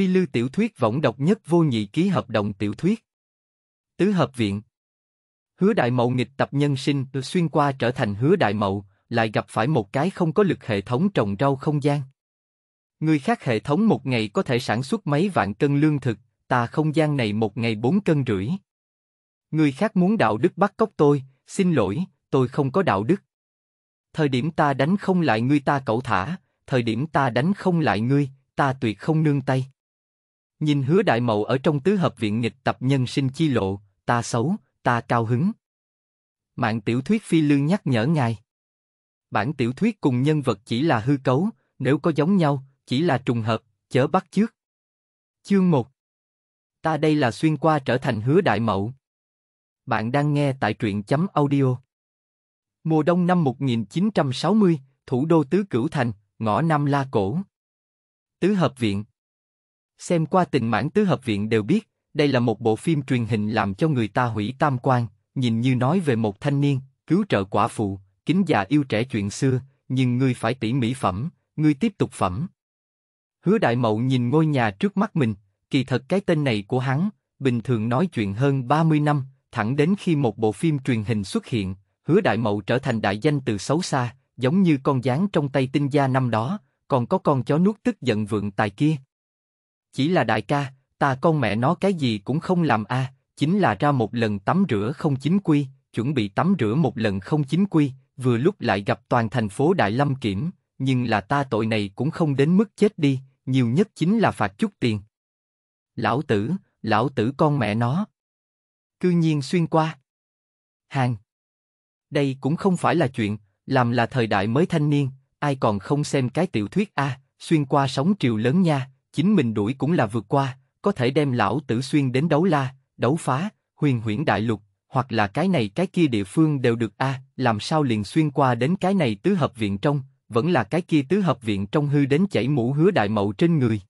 Phi Lưu tiểu thuyết võng độc nhất vô nhị ký hợp đồng tiểu thuyết. Tứ hợp viện. Hứa đại mậu nghịch tập nhân sinh xuyên qua trở thành hứa đại mậu, lại gặp phải một cái không có lực hệ thống trồng rau không gian. Người khác hệ thống một ngày có thể sản xuất mấy vạn cân lương thực, ta không gian này một ngày bốn cân rưỡi. Người khác muốn đạo đức bắt cóc tôi, xin lỗi, tôi không có đạo đức. Thời điểm ta đánh không lại ngươi ta cẩu thả, thời điểm ta đánh không lại ngươi, ta tuyệt không nương tay. Nhìn hứa đại mậu ở trong tứ hợp viện nghịch tập nhân sinh chi lộ, ta xấu, ta cao hứng. Mạng tiểu thuyết phi lương nhắc nhở ngài. Bản tiểu thuyết cùng nhân vật chỉ là hư cấu, nếu có giống nhau, chỉ là trùng hợp, chớ bắt chước. Chương một Ta đây là xuyên qua trở thành hứa đại mậu. Bạn đang nghe tại truyện chấm audio. Mùa đông năm 1960, thủ đô Tứ Cửu Thành, ngõ Nam La Cổ. Tứ Hợp Viện Xem qua tình mãn tứ hợp viện đều biết, đây là một bộ phim truyền hình làm cho người ta hủy tam quan, nhìn như nói về một thanh niên, cứu trợ quả phụ, kính già yêu trẻ chuyện xưa, nhưng ngươi phải tỉ mỹ phẩm, ngươi tiếp tục phẩm. Hứa Đại Mậu nhìn ngôi nhà trước mắt mình, kỳ thật cái tên này của hắn, bình thường nói chuyện hơn 30 năm, thẳng đến khi một bộ phim truyền hình xuất hiện, Hứa Đại Mậu trở thành đại danh từ xấu xa, giống như con gián trong tay tinh gia năm đó, còn có con chó nuốt tức giận vượng tài kia. Chỉ là đại ca, ta con mẹ nó cái gì cũng không làm a, chính là ra một lần tắm rửa không chính quy, chuẩn bị tắm rửa một lần không chính quy, vừa lúc lại gặp toàn thành phố Đại Lâm Kiểm, nhưng là ta tội này cũng không đến mức chết đi, nhiều nhất chính là phạt chút tiền. Lão tử, lão tử con mẹ nó. Cư nhiên xuyên qua. Hàng. Đây cũng không phải là chuyện, làm là thời đại mới thanh niên, ai còn không xem cái tiểu thuyết A, xuyên qua sóng triều lớn nha, chính mình đuổi cũng là vượt qua, có thể đem lão tử xuyên đến đấu la, đấu phá, huyền huyễn đại lục, hoặc là cái này cái kia địa phương đều được a, làm sao liền xuyên qua đến cái này tứ hợp viện trong, vẫn là cái kia tứ hợp viện trong hư đến chảy mũ hứa đại mậu trên người.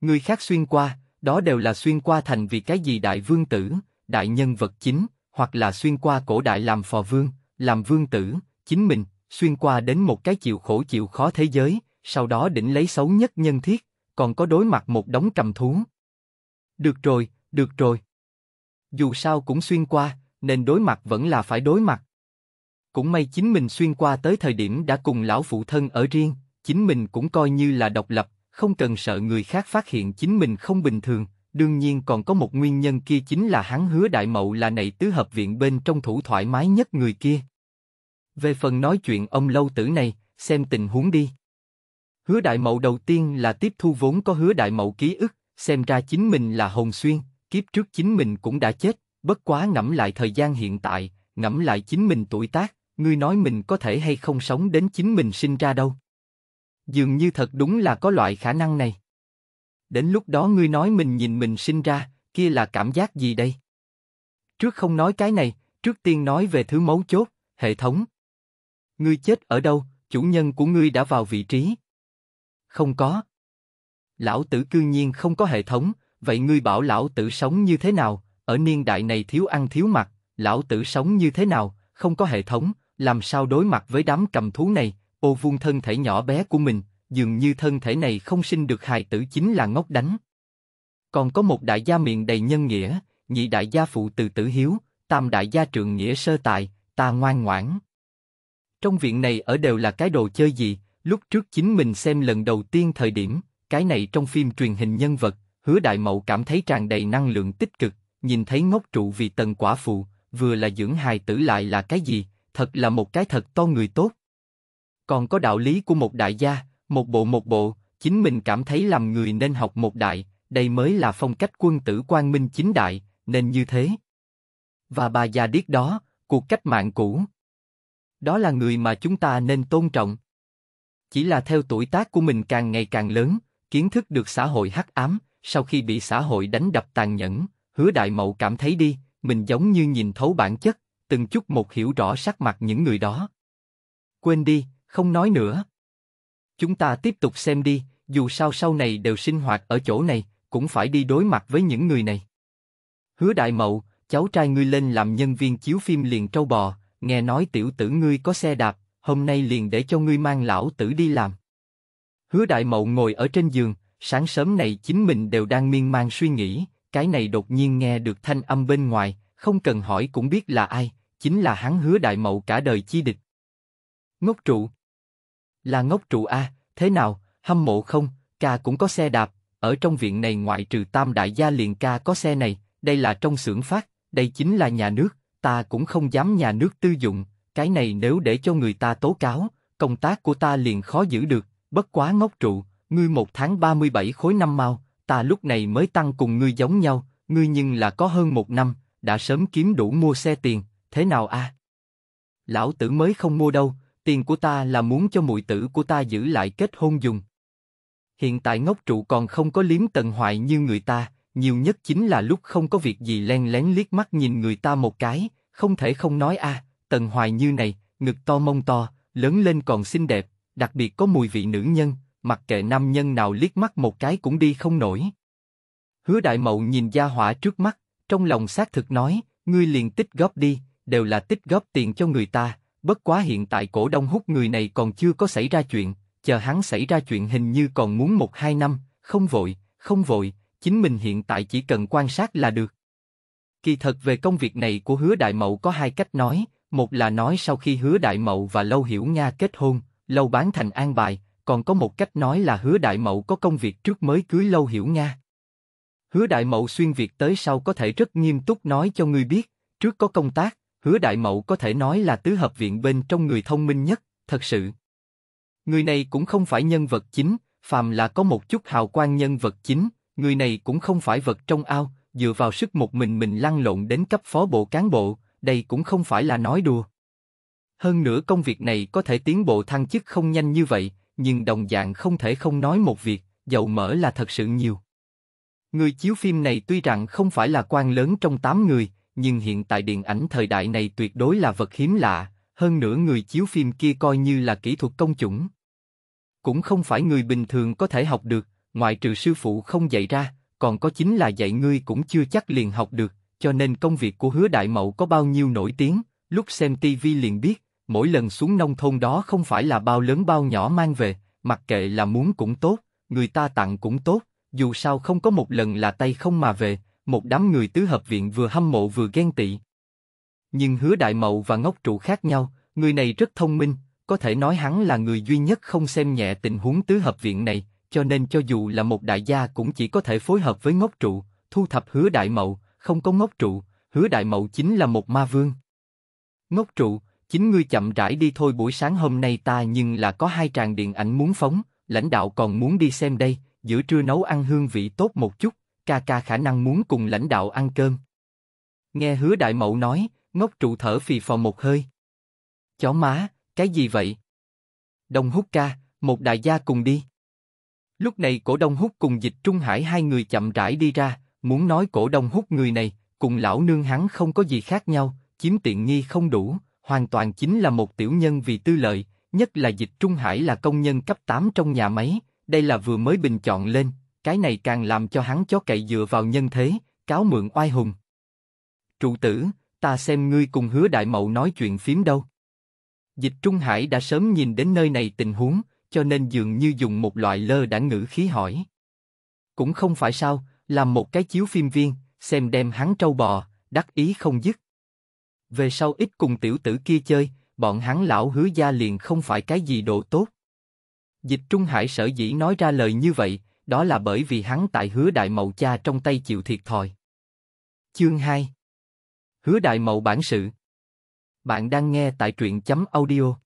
Người khác xuyên qua, đó đều là xuyên qua thành vì cái gì đại vương tử, đại nhân vật chính, hoặc là xuyên qua cổ đại làm phò vương, làm vương tử, chính mình, xuyên qua đến một cái chịu khổ chịu khó thế giới, sau đó đỉnh lấy xấu nhất nhân thiết, còn có đối mặt một đống cầm thú. Được rồi, được rồi. Dù sao cũng xuyên qua, nên đối mặt vẫn là phải đối mặt. Cũng may chính mình xuyên qua tới thời điểm đã cùng lão phụ thân ở riêng, chính mình cũng coi như là độc lập, không cần sợ người khác phát hiện chính mình không bình thường. đương nhiên còn có một nguyên nhân kia chính là hắn hứa đại mậu là này tứ hợp viện bên trong thủ thoải mái nhất người kia. Về phần nói chuyện ông lâu tử này, xem tình huống đi. Hứa đại mậu đầu tiên là tiếp thu vốn có hứa đại mậu ký ức, xem ra chính mình là hồn xuyên, kiếp trước chính mình cũng đã chết, bất quá ngẫm lại thời gian hiện tại, ngẫm lại chính mình tuổi tác, ngươi nói mình có thể hay không sống đến chính mình sinh ra đâu. Dường như thật đúng là có loại khả năng này. Đến lúc đó ngươi nói mình nhìn mình sinh ra, kia là cảm giác gì đây? Trước không nói cái này, trước tiên nói về thứ mấu chốt, hệ thống. Ngươi chết ở đâu, chủ nhân của ngươi đã vào vị trí. Không có. Lão tử cư nhiên không có hệ thống, vậy ngươi bảo lão tử sống như thế nào, ở niên đại này thiếu ăn thiếu mặc, lão tử sống như thế nào, không có hệ thống, làm sao đối mặt với đám cầm thú này, ô vuông thân thể nhỏ bé của mình, dường như thân thể này không sinh được hài tử chính là ngốc đánh. Còn có một đại gia miệng đầy nhân nghĩa, nhị đại gia phụ từ tử hiếu, tam đại gia trường nghĩa sơ tài, ta ngoan ngoãn. Trong viện này ở đều là cái đồ chơi gì, Lúc trước chính mình xem lần đầu tiên thời điểm, cái này trong phim truyền hình nhân vật, hứa đại mậu cảm thấy tràn đầy năng lượng tích cực, nhìn thấy ngốc trụ vì tần quả phụ, vừa là dưỡng hài tử lại là cái gì, thật là một cái thật to người tốt. Còn có đạo lý của một đại gia, một bộ một bộ, chính mình cảm thấy làm người nên học một đại, đây mới là phong cách quân tử quang minh chính đại, nên như thế. Và bà già điếc đó, cuộc cách mạng cũ. Đó là người mà chúng ta nên tôn trọng. Chỉ là theo tuổi tác của mình càng ngày càng lớn, kiến thức được xã hội hắc ám, sau khi bị xã hội đánh đập tàn nhẫn, hứa đại mậu cảm thấy đi, mình giống như nhìn thấu bản chất, từng chút một hiểu rõ sắc mặt những người đó. Quên đi, không nói nữa. Chúng ta tiếp tục xem đi, dù sao sau này đều sinh hoạt ở chỗ này, cũng phải đi đối mặt với những người này. Hứa đại mậu, cháu trai ngươi lên làm nhân viên chiếu phim liền trâu bò, nghe nói tiểu tử ngươi có xe đạp, hôm nay liền để cho ngươi mang lão tử đi làm. Hứa đại mậu ngồi ở trên giường, sáng sớm này chính mình đều đang miên man suy nghĩ, cái này đột nhiên nghe được thanh âm bên ngoài, không cần hỏi cũng biết là ai, chính là hắn hứa đại mậu cả đời chi địch. Ngốc trụ. Là ngốc trụ A, thế nào, hâm mộ không, ca cũng có xe đạp, ở trong viện này ngoại trừ tam đại gia liền ca có xe này, đây là trong xưởng phát, đây chính là nhà nước, ta cũng không dám nhà nước tư dụng, cái này nếu để cho người ta tố cáo, công tác của ta liền khó giữ được, bất quá ngốc trụ, ngươi một tháng 37 khối năm mau, ta lúc này mới tăng cùng ngươi giống nhau, ngươi nhưng là có hơn một năm, đã sớm kiếm đủ mua xe tiền, thế nào a? À? Lão tử mới không mua đâu, tiền của ta là muốn cho muội tử của ta giữ lại kết hôn dùng. Hiện tại ngốc trụ còn không có liếm tận hoại như người ta, nhiều nhất chính là lúc không có việc gì len lén liếc mắt nhìn người ta một cái, không thể không nói a. À Tần Hoài Như này, ngực to mông to, lớn lên còn xinh đẹp, đặc biệt có mùi vị nữ nhân, mặc kệ nam nhân nào liếc mắt một cái cũng đi không nổi. Hứa Đại Mậu nhìn gia hỏa trước mắt, trong lòng xác thực nói, ngươi liền tích góp đi, đều là tích góp tiền cho người ta, bất quá hiện tại cổ đông hút người này còn chưa có xảy ra chuyện, chờ hắn xảy ra chuyện hình như còn muốn một hai năm, không vội, không vội, chính mình hiện tại chỉ cần quan sát là được. Kỳ thật về công việc này của Hứa Đại Mậu có hai cách nói, một là nói sau khi hứa Đại Mậu và Lâu Hiểu Nga kết hôn, Lâu bán thành an bài, còn có một cách nói là hứa Đại Mậu có công việc trước mới cưới Lâu Hiểu Nga. Hứa Đại Mậu xuyên Việt tới sau có thể rất nghiêm túc nói cho ngươi biết, trước có công tác, hứa Đại Mậu có thể nói là tứ hợp viện bên trong người thông minh nhất, thật sự. Người này cũng không phải nhân vật chính, phàm là có một chút hào quang nhân vật chính, người này cũng không phải vật trong ao, dựa vào sức một mình mình lăn lộn đến cấp phó bộ cán bộ, đây cũng không phải là nói đùa. Hơn nữa công việc này có thể tiến bộ thăng chức không nhanh như vậy, nhưng đồng dạng không thể không nói một việc, dầu mỡ là thật sự nhiều. Người chiếu phim này tuy rằng không phải là quan lớn trong 8 người, nhưng hiện tại điện ảnh thời đại này tuyệt đối là vật hiếm lạ, hơn nữa người chiếu phim kia coi như là kỹ thuật công chủng. Cũng không phải người bình thường có thể học được, ngoại trừ sư phụ không dạy ra, còn có chính là dạy ngươi cũng chưa chắc liền học được, cho nên công việc của hứa đại mậu có bao nhiêu nổi tiếng, lúc xem tivi liền biết, mỗi lần xuống nông thôn đó không phải là bao lớn bao nhỏ mang về, mặc kệ là muốn cũng tốt, người ta tặng cũng tốt, dù sao không có một lần là tay không mà về, một đám người tứ hợp viện vừa hâm mộ vừa ghen tị. Nhưng hứa đại mậu và ngốc trụ khác nhau, người này rất thông minh, có thể nói hắn là người duy nhất không xem nhẹ tình huống tứ hợp viện này, cho nên cho dù là một đại gia cũng chỉ có thể phối hợp với ngốc trụ, thu thập hứa đại mậu, không có ngốc trụ, hứa đại mậu chính là một ma vương. Ngốc trụ, chính ngươi chậm rãi đi thôi buổi sáng hôm nay ta nhưng là có hai tràng điện ảnh muốn phóng, lãnh đạo còn muốn đi xem đây, giữa trưa nấu ăn hương vị tốt một chút, ca ca khả năng muốn cùng lãnh đạo ăn cơm. Nghe hứa đại mậu nói, ngốc trụ thở phì phò một hơi. Chó má, cái gì vậy? Đông hút ca, một đại gia cùng đi. Lúc này cổ đông hút cùng dịch Trung Hải hai người chậm rãi đi ra, muốn nói cổ đông hút người này, cùng lão nương hắn không có gì khác nhau, chiếm tiện nghi không đủ, hoàn toàn chính là một tiểu nhân vì tư lợi, nhất là dịch Trung Hải là công nhân cấp 8 trong nhà máy, đây là vừa mới bình chọn lên, cái này càng làm cho hắn chó cậy dựa vào nhân thế, cáo mượn oai hùng. Trụ tử, ta xem ngươi cùng hứa đại mậu nói chuyện phím đâu. Dịch Trung Hải đã sớm nhìn đến nơi này tình huống, cho nên dường như dùng một loại lơ đã ngữ khí hỏi. Cũng không phải sao, làm một cái chiếu phim viên, xem đem hắn trâu bò, đắc ý không dứt. Về sau ít cùng tiểu tử kia chơi, bọn hắn lão hứa gia liền không phải cái gì độ tốt. Dịch Trung Hải sở dĩ nói ra lời như vậy, đó là bởi vì hắn tại hứa đại mậu cha trong tay chịu thiệt thòi. Chương 2 Hứa đại mậu bản sự Bạn đang nghe tại truyện chấm audio.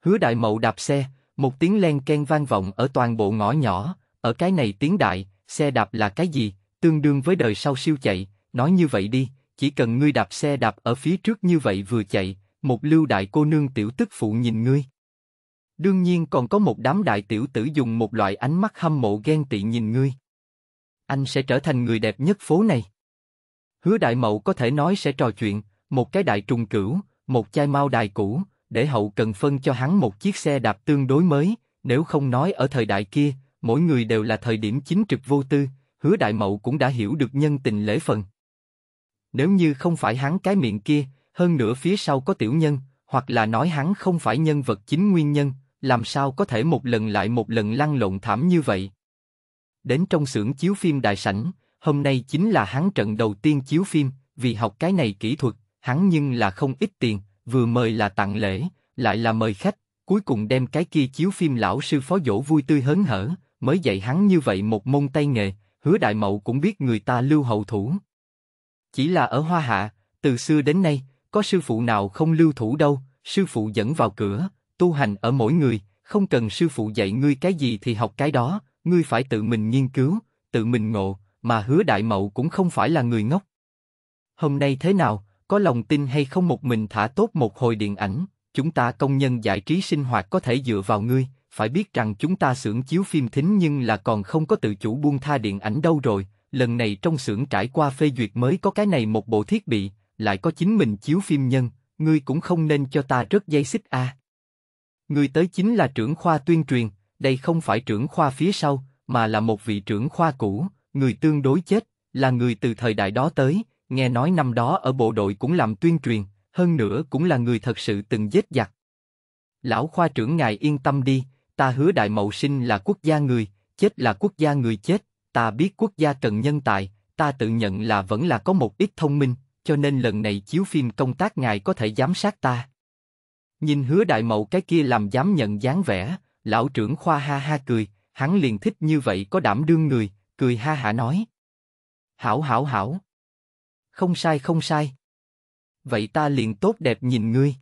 Hứa đại mậu đạp xe, một tiếng len ken vang vọng ở toàn bộ ngõ nhỏ, ở cái này tiếng đại, xe đạp là cái gì, tương đương với đời sau siêu chạy, nói như vậy đi, chỉ cần ngươi đạp xe đạp ở phía trước như vậy vừa chạy, một lưu đại cô nương tiểu tức phụ nhìn ngươi. Đương nhiên còn có một đám đại tiểu tử dùng một loại ánh mắt hâm mộ ghen tị nhìn ngươi. Anh sẽ trở thành người đẹp nhất phố này. Hứa đại mậu có thể nói sẽ trò chuyện, một cái đại trùng cửu, một chai mao đài cũ, để hậu cần phân cho hắn một chiếc xe đạp tương đối mới, nếu không nói ở thời đại kia, mỗi người đều là thời điểm chính trực vô tư, hứa đại mậu cũng đã hiểu được nhân tình lễ phần. Nếu như không phải hắn cái miệng kia, hơn nữa phía sau có tiểu nhân, hoặc là nói hắn không phải nhân vật chính nguyên nhân, làm sao có thể một lần lại một lần lăn lộn thảm như vậy? Đến trong xưởng chiếu phim đại sảnh, hôm nay chính là hắn trận đầu tiên chiếu phim, vì học cái này kỹ thuật, hắn nhưng là không ít tiền, vừa mời là tặng lễ, lại là mời khách, cuối cùng đem cái kia chiếu phim lão sư phó dỗ vui tươi hớn hở, mới dạy hắn như vậy một môn tay nghề, hứa đại mậu cũng biết người ta lưu hậu thủ. Chỉ là ở Hoa Hạ, từ xưa đến nay, có sư phụ nào không lưu thủ đâu, sư phụ dẫn vào cửa, tu hành ở mỗi người, không cần sư phụ dạy ngươi cái gì thì học cái đó, ngươi phải tự mình nghiên cứu, tự mình ngộ, mà hứa đại mậu cũng không phải là người ngốc. Hôm nay thế nào, có lòng tin hay không một mình thả tốt một hồi điện ảnh, chúng ta công nhân giải trí sinh hoạt có thể dựa vào ngươi, phải biết rằng chúng ta xưởng chiếu phim thính nhưng là còn không có tự chủ buông tha điện ảnh đâu rồi, lần này trong xưởng trải qua phê duyệt mới có cái này một bộ thiết bị, lại có chính mình chiếu phim nhân, ngươi cũng không nên cho ta rớt dây xích a. À. Ngươi tới chính là trưởng khoa tuyên truyền, đây không phải trưởng khoa phía sau, mà là một vị trưởng khoa cũ, người tương đối chết, là người từ thời đại đó tới, nghe nói năm đó ở bộ đội cũng làm tuyên truyền, hơn nữa cũng là người thật sự từng giết giặc. Lão khoa trưởng ngài yên tâm đi, ta hứa đại mậu sinh là quốc gia người, chết là quốc gia người chết, ta biết quốc gia cần nhân tài, ta tự nhận là vẫn là có một ít thông minh, cho nên lần này chiếu phim công tác ngài có thể giám sát ta. Nhìn hứa đại mậu cái kia làm dám nhận dáng vẻ, lão trưởng khoa ha ha cười, hắn liền thích như vậy có đảm đương người, cười ha hả nói. Hảo hảo hảo. Không sai không sai. Vậy ta liền tốt đẹp nhìn ngươi.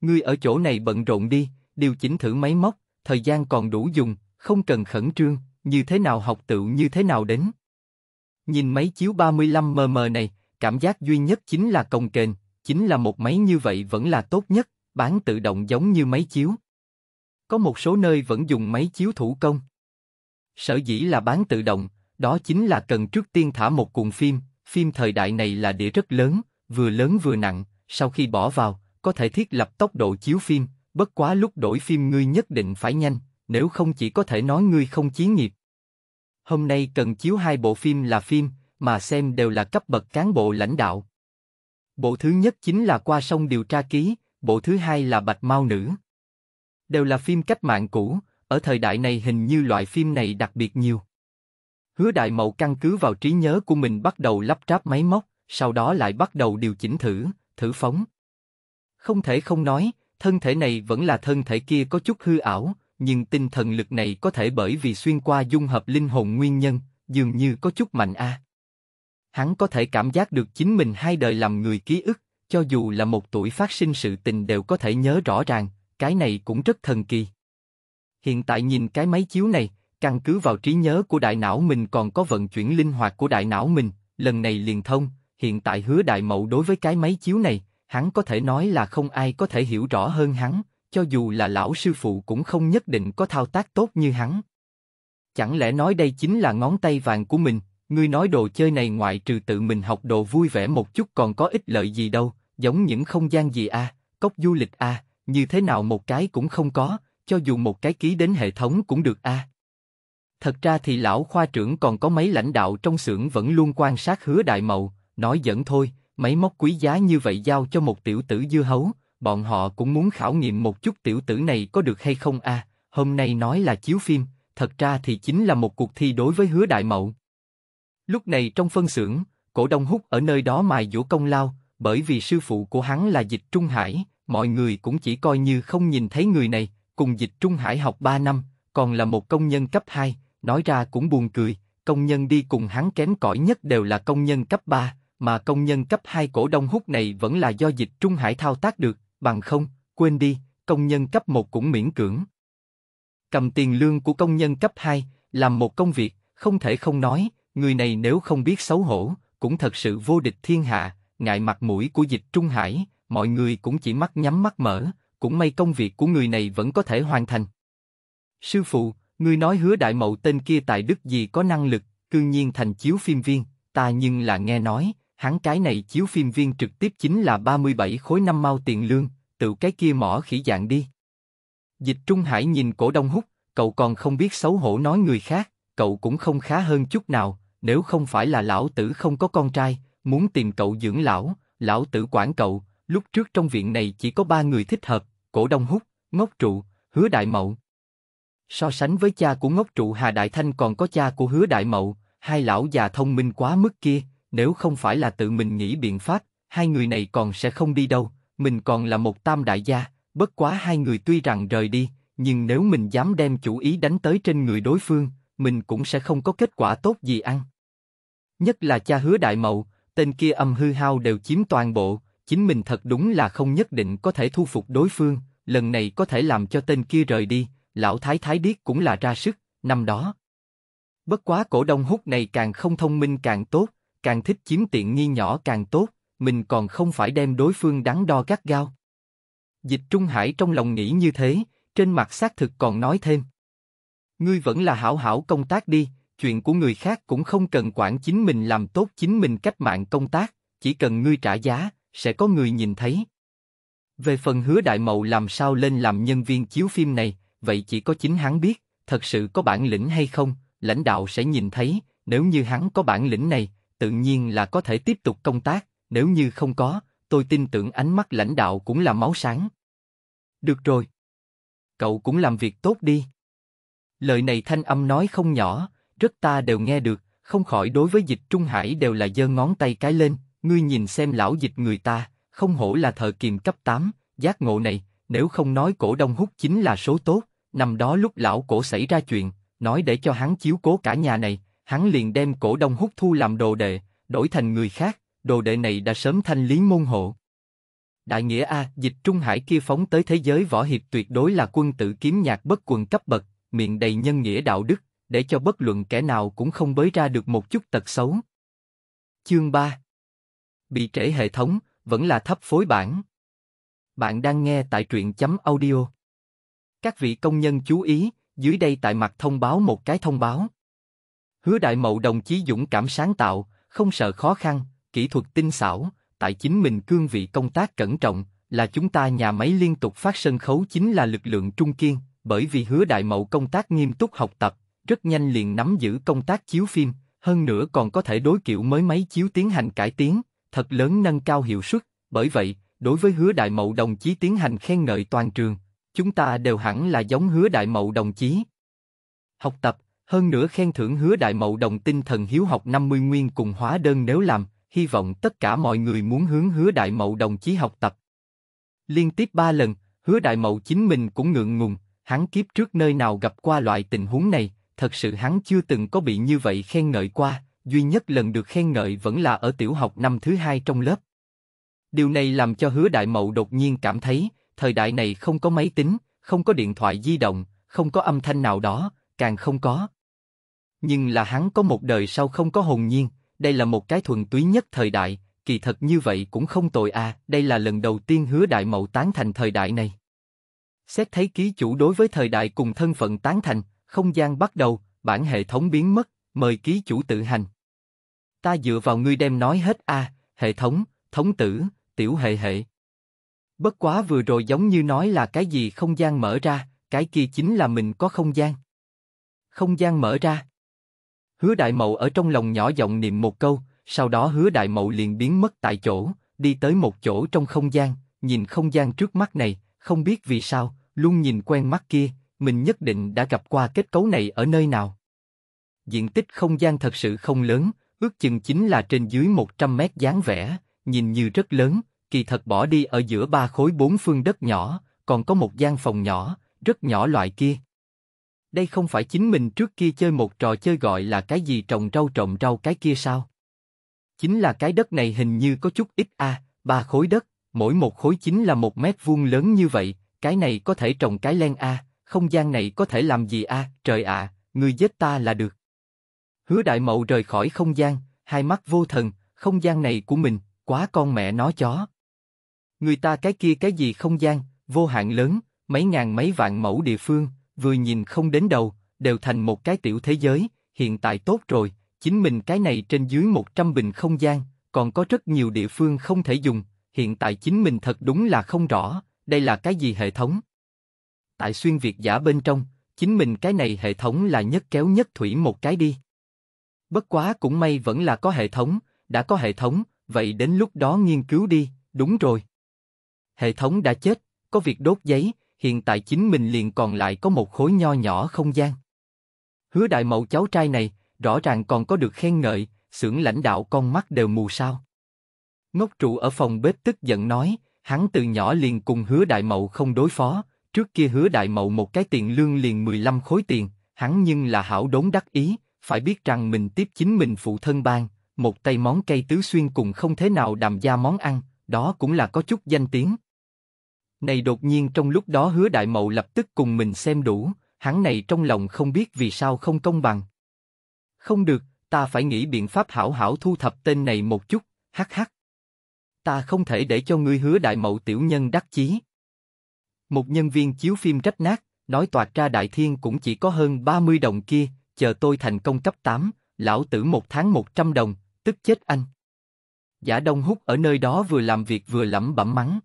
Ngươi ở chỗ này bận rộn đi, điều chỉnh thử máy móc, thời gian còn đủ dùng, không cần khẩn trương, như thế nào học tựu như thế nào đến. Nhìn máy chiếu 35mm này, cảm giác duy nhất chính là công kềnh, chính là một máy như vậy vẫn là tốt nhất, bán tự động giống như máy chiếu. Có một số nơi vẫn dùng máy chiếu thủ công. Sở dĩ là bán tự động, đó chính là cần trước tiên thả một cuộn phim, phim thời đại này là đĩa rất lớn, vừa lớn vừa nặng, sau khi bỏ vào, có thể thiết lập tốc độ chiếu phim, bất quá lúc đổi phim ngươi nhất định phải nhanh, nếu không chỉ có thể nói ngươi không chí nghiệp. Hôm nay cần chiếu hai bộ phim là phim, mà xem đều là cấp bậc cán bộ lãnh đạo. Bộ thứ nhất chính là qua sông điều tra ký, bộ thứ hai là Bạch Mao Nữ. Đều là phim cách mạng cũ, ở thời đại này hình như loại phim này đặc biệt nhiều. Hứa Đại Mậu căn cứ vào trí nhớ của mình bắt đầu lắp ráp máy móc, sau đó lại bắt đầu điều chỉnh thử, thử phóng. Không thể không nói, thân thể này vẫn là thân thể kia có chút hư ảo, nhưng tinh thần lực này có thể bởi vì xuyên qua dung hợp linh hồn nguyên nhân, dường như có chút mạnh a. Hắn có thể cảm giác được chính mình hai đời làm người ký ức, cho dù là một tuổi phát sinh sự tình đều có thể nhớ rõ ràng, cái này cũng rất thần kỳ. Hiện tại nhìn cái máy chiếu này, căn cứ vào trí nhớ của đại não mình còn có vận chuyển linh hoạt của đại não mình, lần này liền thông, hiện tại hứa đại mậu đối với cái máy chiếu này, hắn có thể nói là không ai có thể hiểu rõ hơn hắn, cho dù là lão sư phụ cũng không nhất định có thao tác tốt như hắn. Chẳng lẽ nói đây chính là ngón tay vàng của mình, ngươi nói đồ chơi này ngoại trừ tự mình học đồ vui vẻ một chút còn có ích lợi gì đâu, giống những không gian gì a, à, cốc du lịch a, à, như thế nào một cái cũng không có, cho dù một cái ký đến hệ thống cũng được a. À. Thật ra thì lão khoa trưởng còn có mấy lãnh đạo trong xưởng vẫn luôn quan sát hứa đại mậu, nói dẫn thôi, Máy móc quý giá như vậy giao cho một tiểu tử dưa hấu, bọn họ cũng muốn khảo nghiệm một chút tiểu tử này có được hay không a. hôm nay nói là chiếu phim, thật ra thì chính là một cuộc thi đối với hứa đại mậu. Lúc này trong phân xưởng, cổ đông hút ở nơi đó mài dũa công lao, bởi vì sư phụ của hắn là dịch Trung Hải, mọi người cũng chỉ coi như không nhìn thấy người này, cùng dịch Trung Hải học 3 năm, còn là một công nhân cấp 2, nói ra cũng buồn cười, công nhân đi cùng hắn kém cỏi nhất đều là công nhân cấp 3, mà công nhân cấp 2 cổ đông hút này vẫn là do dịch Trung Hải thao tác được, bằng không, quên đi, công nhân cấp 1 cũng miễn cưỡng. Cầm tiền lương của công nhân cấp 2, làm một công việc, không thể không nói, người này nếu không biết xấu hổ, cũng thật sự vô địch thiên hạ, ngại mặt mũi của dịch Trung Hải, mọi người cũng chỉ mắt nhắm mắt mở, cũng may công việc của người này vẫn có thể hoàn thành. Sư phụ, ngươi nói hứa đại mậu tên kia tại Đức gì có năng lực, cương nhiên thành chiếu phim viên, ta nhưng là nghe nói, hắn cái này chiếu phim viên trực tiếp chính là 37 khối năm mao tiền lương, tự cái kia mỏ khỉ dạng đi. Dịch Trung Hải nhìn cổ đông hút, cậu còn không biết xấu hổ nói người khác, cậu cũng không khá hơn chút nào, nếu không phải là lão tử không có con trai, muốn tìm cậu dưỡng lão, lão tử quản cậu, lúc trước trong viện này chỉ có ba người thích hợp, cổ đông hút, ngốc trụ, hứa đại mậu. So sánh với cha của ngốc trụ Hà Đại Thanh còn có cha của hứa đại mậu, hai lão già thông minh quá mức kia, nếu không phải là tự mình nghĩ biện pháp, hai người này còn sẽ không đi đâu, mình còn là một tam đại gia, bất quá hai người tuy rằng rời đi, nhưng nếu mình dám đem chủ ý đánh tới trên người đối phương, mình cũng sẽ không có kết quả tốt gì ăn. Nhất là cha hứa đại mậu, tên kia âm hư hao đều chiếm toàn bộ, chính mình thật đúng là không nhất định có thể thu phục đối phương, lần này có thể làm cho tên kia rời đi, lão thái thái điếc cũng là ra sức, năm đó. Bất quá cổ đông hút này càng không thông minh càng tốt, càng thích chiếm tiện nghi nhỏ càng tốt, mình còn không phải đem đối phương đắn đo gắt gao. Dịch Trung Hải trong lòng nghĩ như thế, trên mặt xác thực còn nói thêm. Ngươi vẫn là hảo hảo công tác đi, chuyện của người khác cũng không cần quản chính mình làm tốt chính mình cách mạng công tác, chỉ cần ngươi trả giá, sẽ có người nhìn thấy. Về phần hứa đại mậu làm sao lên làm nhân viên chiếu phim này, vậy chỉ có chính hắn biết, thật sự có bản lĩnh hay không, lãnh đạo sẽ nhìn thấy, nếu như hắn có bản lĩnh này, tự nhiên là có thể tiếp tục công tác, nếu như không có, tôi tin tưởng ánh mắt lãnh đạo cũng là máu sáng. Được rồi. Cậu cũng làm việc tốt đi. Lời này thanh âm nói không nhỏ, rất ta đều nghe được, không khỏi đối với dịch Trung Hải đều là giơ ngón tay cái lên, ngươi nhìn xem lão dịch người ta, không hổ là thợ kiềm cấp 8, giác ngộ này, nếu không nói cổ đông hút chính là số tốt, năm đó lúc lão cổ xảy ra chuyện, nói để cho hắn chiếu cố cả nhà này, hắn liền đem cổ đông hút thu làm đồ đệ, đổi thành người khác, đồ đệ này đã sớm thanh lý môn hộ. Đại nghĩa A, dịch Trung Hải kia phóng tới thế giới võ hiệp tuyệt đối là quân tử kiếm nhạc bất quần cấp bậc, miệng đầy nhân nghĩa đạo đức, để cho bất luận kẻ nào cũng không bới ra được một chút tật xấu. Chương 3 Bị trễ hệ thống, vẫn là thấp phối bản. Bạn đang nghe tại truyện chấm audio. Các vị công nhân chú ý, dưới đây tại mặt thông báo một cái thông báo. Hứa đại mậu đồng chí dũng cảm sáng tạo, không sợ khó khăn, kỹ thuật tinh xảo, tại chính mình cương vị công tác cẩn trọng, là chúng ta nhà máy liên tục phát sân khấu chính là lực lượng trung kiên, bởi vì hứa đại mậu công tác nghiêm túc học tập, rất nhanh liền nắm giữ công tác chiếu phim, hơn nữa còn có thể đối kiểu mới máy chiếu tiến hành cải tiến, thật lớn nâng cao hiệu suất, bởi vậy, đối với hứa đại mậu đồng chí tiến hành khen ngợi toàn trường, chúng ta đều hẳn là giống hứa đại mậu đồng chí. Học tập, hơn nữa khen thưởng hứa đại mậu đồng tinh thần hiếu học 50 nguyên cùng hóa đơn nếu làm, hy vọng tất cả mọi người muốn hướng hứa đại mậu đồng chí học tập. Liên tiếp ba lần, hứa đại mậu chính mình cũng ngượng ngùng, hắn kiếp trước nơi nào gặp qua loại tình huống này, thật sự hắn chưa từng có bị như vậy khen ngợi qua, duy nhất lần được khen ngợi vẫn là ở tiểu học năm thứ hai trong lớp. Điều này làm cho hứa đại mậu đột nhiên cảm thấy, thời đại này không có máy tính, không có điện thoại di động, không có âm thanh nào đó, càng không có nhưng là hắn có một đời sau không có hồn nhiên, đây là một cái thuần túy nhất thời đại, kỳ thật như vậy cũng không tội a đây là lần đầu tiên hứa đại mậu tán thành thời đại này. Xét thấy ký chủ đối với thời đại cùng thân phận tán thành, không gian bắt đầu, bản hệ thống biến mất, mời ký chủ tự hành. Ta dựa vào ngươi đem nói hết a, hệ thống, thống tử, tiểu hệ hệ. Bất quá vừa rồi giống như nói là cái gì không gian mở ra, cái kia chính là mình có không gian. Không gian mở ra. Hứa đại mậu ở trong lòng nhỏ giọng niệm một câu, sau đó hứa đại mậu liền biến mất tại chỗ, đi tới một chỗ trong không gian, nhìn không gian trước mắt này, không biết vì sao, luôn nhìn quen mắt kia, mình nhất định đã gặp qua kết cấu này ở nơi nào. Diện tích không gian thật sự không lớn, ước chừng chính là trên dưới 100 mét dáng vẻ, nhìn như rất lớn, kỳ thật bỏ đi ở giữa ba khối bốn phương đất nhỏ, còn có một gian phòng nhỏ, rất nhỏ loại kia, đây không phải chính mình trước kia chơi một trò chơi gọi là cái gì trồng rau trồng rau cái kia sao? Chính là cái đất này hình như có chút ít a, ba khối đất, mỗi một khối chính là một mét vuông lớn như vậy, cái này có thể trồng cái len a, không gian này có thể làm gì a, trời ạ, à, người giết ta là được. Hứa đại mậu rời khỏi không gian, hai mắt vô thần, không gian này của mình, quá con mẹ nó chó. Người ta cái kia cái gì không gian, vô hạn lớn, mấy ngàn mấy vạn mẫu địa phương, vừa nhìn không đến đầu, đều thành một cái tiểu thế giới, hiện tại tốt rồi, chính mình cái này trên dưới 100 bình không gian, còn có rất nhiều địa phương không thể dùng, hiện tại chính mình thật đúng là không rõ, đây là cái gì hệ thống. Tại xuyên Việt giả bên trong, chính mình cái này hệ thống là nhất kéo nhất thủy một cái đi. Bất quá cũng may vẫn là có hệ thống, đã có hệ thống, vậy đến lúc đó nghiên cứu đi, đúng rồi. Hệ thống đã chết, có việc đốt giấy, hiện tại chính mình liền còn lại có một khối nho nhỏ không gian. Hứa đại mậu cháu trai này, rõ ràng còn có được khen ngợi, xưởng lãnh đạo con mắt đều mù sao. Ngốc trụ ở phòng bếp tức giận nói, hắn từ nhỏ liền cùng hứa đại mậu không đối phó, trước kia hứa đại mậu một cái tiền lương liền 15 khối tiền, hắn nhưng là hảo đốn đắc ý, phải biết rằng mình tiếp chính mình phụ thân ban, một tay món cây tứ xuyên cùng không thế nào đàm gia món ăn, đó cũng là có chút danh tiếng. Này đột nhiên trong lúc đó hứa đại mậu lập tức cùng mình xem đủ, hắn này trong lòng không biết vì sao không công bằng. Không được, ta phải nghĩ biện pháp hảo hảo thu thập tên này một chút, hắc hắc. Ta không thể để cho ngươi hứa đại mậu tiểu nhân đắc chí. Một nhân viên chiếu phim trách nát, nói toạt ra đại thiên cũng chỉ có hơn 30 đồng kia, chờ tôi thành công cấp 8, lão tử một tháng 100 đồng, tức chết anh. Giả Đông hút ở nơi đó vừa làm việc vừa lẩm bẩm mắng.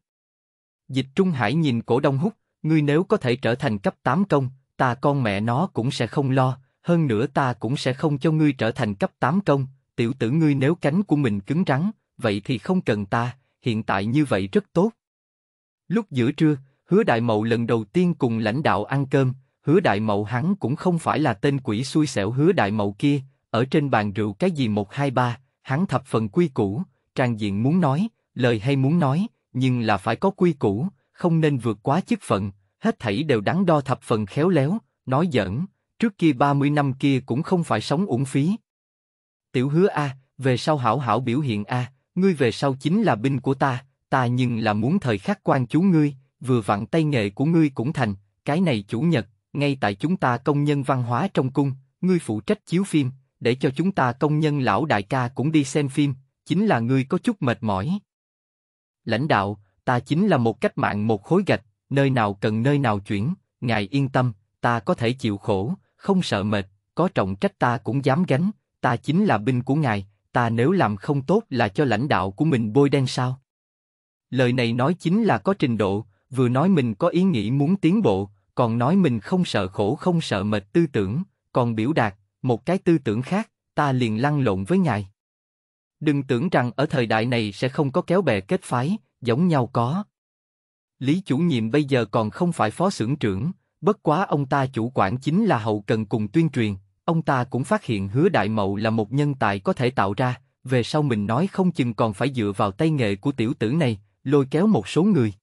Dịch Trung Hải nhìn cổ đông hút, ngươi nếu có thể trở thành cấp 8 công, ta con mẹ nó cũng sẽ không lo, hơn nữa ta cũng sẽ không cho ngươi trở thành cấp 8 công, tiểu tử ngươi nếu cánh của mình cứng rắn, vậy thì không cần ta, hiện tại như vậy rất tốt. Lúc giữa trưa, Hứa Đại Mậu lần đầu tiên cùng lãnh đạo ăn cơm, Hứa Đại Mậu hắn cũng không phải là tên quỷ xui xẻo Hứa Đại Mậu kia, ở trên bàn rượu cái gì một hai ba, hắn thập phần quy củ, tràn diện muốn nói, lời hay muốn nói, nhưng là phải có quy củ, không nên vượt quá chức phận, hết thảy đều đắn đo thập phần khéo léo, nói giỡn, trước kia 30 năm kia cũng không phải sống uổng phí. Tiểu hứa A, về sau hảo hảo biểu hiện A, ngươi về sau chính là binh của ta, ta nhưng là muốn thời khắc quan chú ngươi, vừa vặn tay nghề của ngươi cũng thành, cái này chủ nhật, ngay tại chúng ta công nhân văn hóa trong cung, ngươi phụ trách chiếu phim, để cho chúng ta công nhân lão đại ca cũng đi xem phim, chính là ngươi có chút mệt mỏi. Lãnh đạo, ta chính là một cách mạng một khối gạch, nơi nào cần nơi nào chuyển, ngài yên tâm, ta có thể chịu khổ, không sợ mệt, có trọng trách ta cũng dám gánh, ta chính là binh của ngài, ta nếu làm không tốt là cho lãnh đạo của mình bôi đen sao? Lời này nói chính là có trình độ, vừa nói mình có ý nghĩ muốn tiến bộ, còn nói mình không sợ khổ không sợ mệt tư tưởng, còn biểu đạt, một cái tư tưởng khác, ta liền lăn lộn với ngài. Đừng tưởng rằng ở thời đại này sẽ không có kéo bè kết phái, giống nhau có. Lý chủ nhiệm bây giờ còn không phải phó xưởng trưởng, bất quá ông ta chủ quản chính là hậu cần cùng tuyên truyền, ông ta cũng phát hiện hứa đại mậu là một nhân tài có thể tạo ra, về sau mình nói không chừng còn phải dựa vào tay nghề của tiểu tử này, lôi kéo một số người.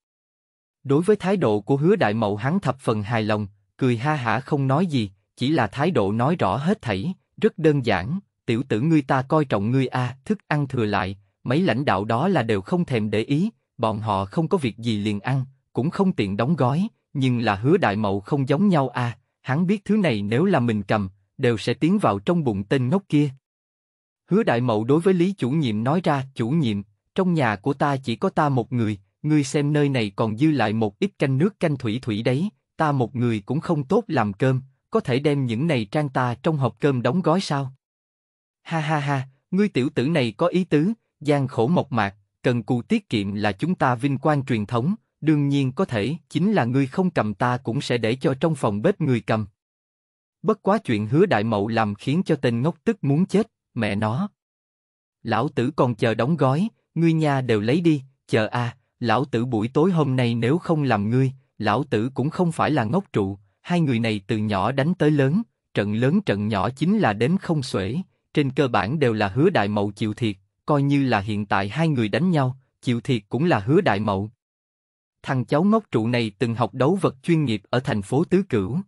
Đối với thái độ của hứa đại mậu hắn thập phần hài lòng, cười ha hả không nói gì, chỉ là thái độ nói rõ hết thảy, rất đơn giản, tiểu tử ngươi ta coi trọng ngươi a, à, thức ăn thừa lại, mấy lãnh đạo đó là đều không thèm để ý, bọn họ không có việc gì liền ăn, cũng không tiện đóng gói, nhưng là hứa đại mậu không giống nhau a, à, hắn biết thứ này nếu là mình cầm, đều sẽ tiến vào trong bụng tên ngốc kia. Hứa đại mậu đối với Lý chủ nhiệm nói ra, chủ nhiệm, trong nhà của ta chỉ có ta một người, ngươi xem nơi này còn dư lại một ít canh nước canh thủy thủy đấy, ta một người cũng không tốt làm cơm, có thể đem những này trang ta trong hộp cơm đóng gói sao? Ha ha ha, ngươi tiểu tử này có ý tứ, gian khổ mộc mạc, cần cù tiết kiệm là chúng ta vinh quang truyền thống, đương nhiên có thể chính là ngươi không cầm ta cũng sẽ để cho trong phòng bếp người cầm. Bất quá chuyện hứa đại mậu làm khiến cho tên ngốc tức muốn chết, mẹ nó. Lão tử còn chờ đóng gói, ngươi nhà đều lấy đi, chờ a, lão tử buổi tối hôm nay nếu không làm ngươi, lão tử cũng không phải là ngốc trụ, hai người này từ nhỏ đánh tới lớn, trận lớn trận nhỏ chính là đếm không xuể, trên cơ bản đều là hứa đại mậu chịu thiệt, coi như là hiện tại hai người đánh nhau, chịu thiệt cũng là hứa đại mậu. Thằng cháu ngốc trụ này từng học đấu vật chuyên nghiệp ở thành phố Tứ Cửu.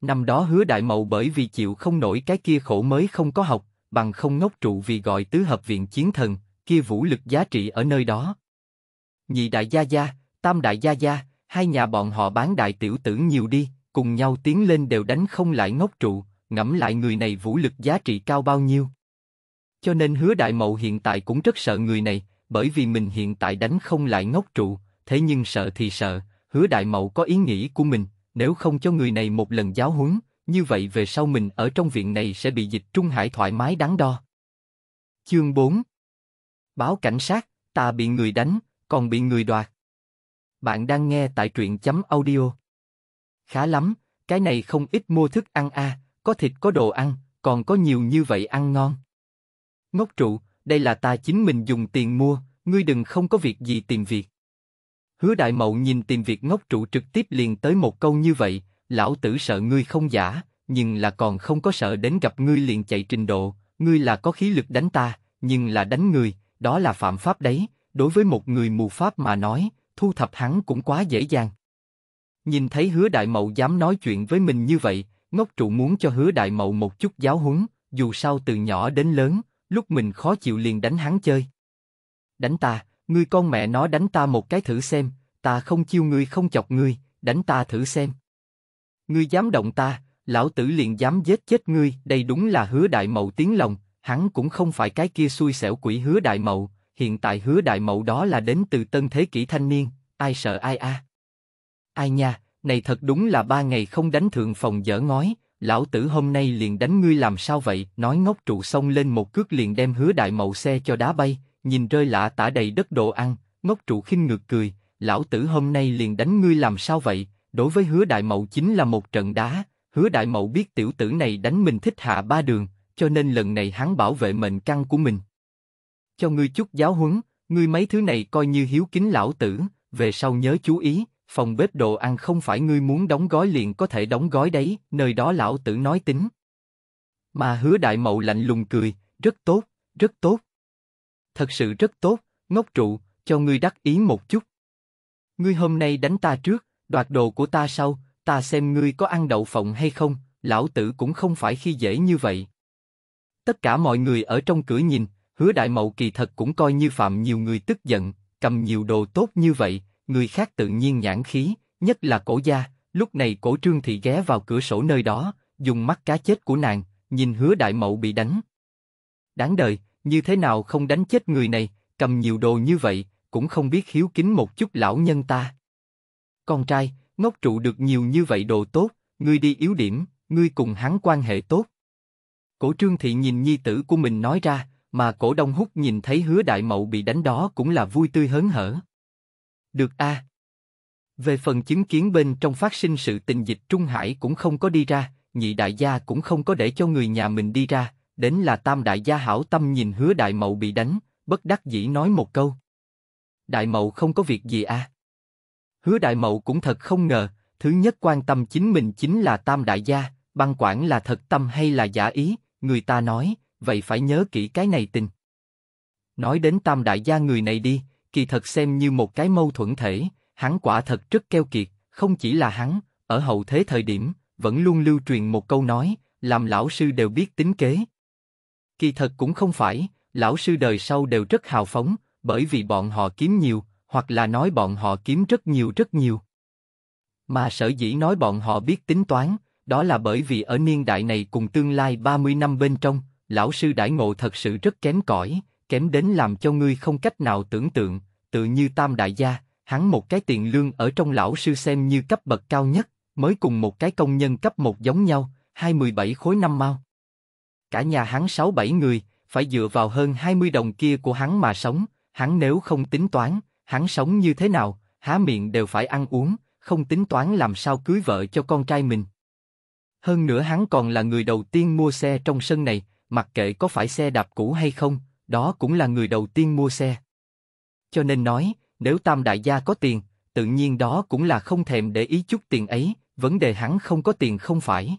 Năm đó hứa đại mậu bởi vì chịu không nổi cái kia khổ mới không có học, bằng không ngốc trụ vì gọi tứ hợp viện chiến thần, kia vũ lực giá trị ở nơi đó. Nhị đại gia gia, tam đại gia gia, hai nhà bọn họ bán đại tiểu tử nhiều đi, cùng nhau tiến lên đều đánh không lại ngốc trụ, ngẫm lại người này vũ lực giá trị cao bao nhiêu. Cho nên hứa đại mậu hiện tại cũng rất sợ người này, bởi vì mình hiện tại đánh không lại ngốc trụ, thế nhưng sợ thì sợ, hứa đại mậu có ý nghĩ của mình, nếu không cho người này một lần giáo huấn, như vậy về sau mình ở trong viện này sẽ bị dịch trung hải thoải mái đáng đo. Chương 4 Báo cảnh sát, ta bị người đánh, còn bị người đoạt. Bạn đang nghe tại truyện chấm audio. Khá lắm, cái này không ít mua thức ăn a, à, có thịt có đồ ăn, còn có nhiều như vậy ăn ngon. Ngốc trụ, đây là ta chính mình dùng tiền mua, ngươi đừng không có việc gì tìm việc. Hứa đại mậu nhìn tìm việc ngốc trụ trực tiếp liền tới một câu như vậy, lão tử sợ ngươi không giả, nhưng là còn không có sợ đến gặp ngươi liền chạy trình độ, ngươi là có khí lực đánh ta, nhưng là đánh người, đó là phạm pháp đấy, đối với một người mù pháp mà nói, thu thập hắn cũng quá dễ dàng. Nhìn thấy hứa đại mậu dám nói chuyện với mình như vậy, Ngốc trụ muốn cho hứa đại mậu một chút giáo huấn, dù sao từ nhỏ đến lớn, lúc mình khó chịu liền đánh hắn chơi. Đánh ta, ngươi con mẹ nó đánh ta một cái thử xem, ta không chiêu ngươi không chọc ngươi, đánh ta thử xem. Ngươi dám động ta, lão tử liền dám giết chết ngươi, đây đúng là hứa đại mậu tiếng lòng, hắn cũng không phải cái kia xui xẻo quỷ hứa đại mậu, hiện tại hứa đại mậu đó là đến từ tân thế kỷ thanh niên, ai sợ ai a. À? Ai nha, này thật đúng là ba ngày không đánh thượng phòng dở ngói, lão tử hôm nay liền đánh ngươi làm sao vậy? Nói ngốc trụ xông lên một cước liền đem hứa đại mậu xe cho đá bay, nhìn rơi lạ tả đầy đất đồ ăn, ngốc trụ khinh ngược cười, lão tử hôm nay liền đánh ngươi làm sao vậy? Đối với hứa đại mậu chính là một trận đá, hứa đại mậu biết tiểu tử này đánh mình thích hạ ba đường, cho nên lần này hắn bảo vệ mệnh căn của mình. Cho ngươi chút giáo huấn, ngươi mấy thứ này coi như hiếu kính lão tử, về sau nhớ chú ý, phòng bếp đồ ăn không phải ngươi muốn đóng gói liền có thể đóng gói đấy, nơi đó lão tử nói tính. Mà hứa đại mậu lạnh lùng cười, rất tốt, rất tốt. Thật sự rất tốt, ngốc trụ, cho ngươi đắc ý một chút. Ngươi hôm nay đánh ta trước, đoạt đồ của ta sau, ta xem ngươi có ăn đậu phộng hay không, lão tử cũng không phải khi dễ như vậy. Tất cả mọi người ở trong cửa nhìn, hứa đại mậu kỳ thật cũng coi như phạm nhiều người tức giận, cầm nhiều đồ tốt như vậy, người khác tự nhiên nhãn khí, nhất là cổ gia, lúc này cổ trương thị ghé vào cửa sổ nơi đó, dùng mắt cá chết của nàng, nhìn hứa đại mậu bị đánh. Đáng đời, như thế nào không đánh chết người này, cầm nhiều đồ như vậy, cũng không biết hiếu kính một chút lão nhân ta. Con trai, ngốc trụ được nhiều như vậy đồ tốt, ngươi đi yếu điểm, ngươi cùng hắn quan hệ tốt. Cổ trương thị nhìn nhi tử của mình nói ra, mà cổ đông hút nhìn thấy hứa đại mậu bị đánh đó cũng là vui tươi hớn hở. Được a. À. Về phần chứng kiến bên trong phát sinh sự tình dịch Trung Hải cũng không có đi ra, nhị đại gia cũng không có để cho người nhà mình đi ra, đến là tam đại gia hảo tâm nhìn hứa đại mậu bị đánh, bất đắc dĩ nói một câu. Đại mậu không có việc gì à? Hứa đại mậu cũng thật không ngờ, thứ nhất quan tâm chính mình chính là tam đại gia, băng quản là thật tâm hay là giả ý, người ta nói, vậy phải nhớ kỹ cái này tình. Nói đến tam đại gia người này đi, kỳ thật xem như một cái mâu thuẫn thể, hắn quả thật rất keo kiệt, không chỉ là hắn, ở hậu thế thời điểm, vẫn luôn lưu truyền một câu nói, làm lão sư đều biết tính kế. Kỳ thật cũng không phải, lão sư đời sau đều rất hào phóng, bởi vì bọn họ kiếm nhiều, hoặc là nói bọn họ kiếm rất nhiều rất nhiều. Mà sở dĩ nói bọn họ biết tính toán, đó là bởi vì ở niên đại này cùng tương lai 30 năm bên trong, lão sư đãi ngộ thật sự rất kém cỏi, kém đến làm cho ngươi không cách nào tưởng tượng, tự như tam đại gia, hắn một cái tiền lương ở trong lão sư xem như cấp bậc cao nhất, mới cùng một cái công nhân cấp một giống nhau, 27 khối năm mao. Cả nhà hắn 6-7 người, phải dựa vào hơn 20 đồng kia của hắn mà sống, hắn nếu không tính toán, hắn sống như thế nào, há miệng đều phải ăn uống, không tính toán làm sao cưới vợ cho con trai mình. Hơn nữa hắn còn là người đầu tiên mua xe trong sân này, mặc kệ có phải xe đạp cũ hay không, đó cũng là người đầu tiên mua xe. Cho nên nói, nếu Tam Đại Gia có tiền, tự nhiên đó cũng là không thèm để ý chút tiền ấy, vấn đề hắn không có tiền không phải.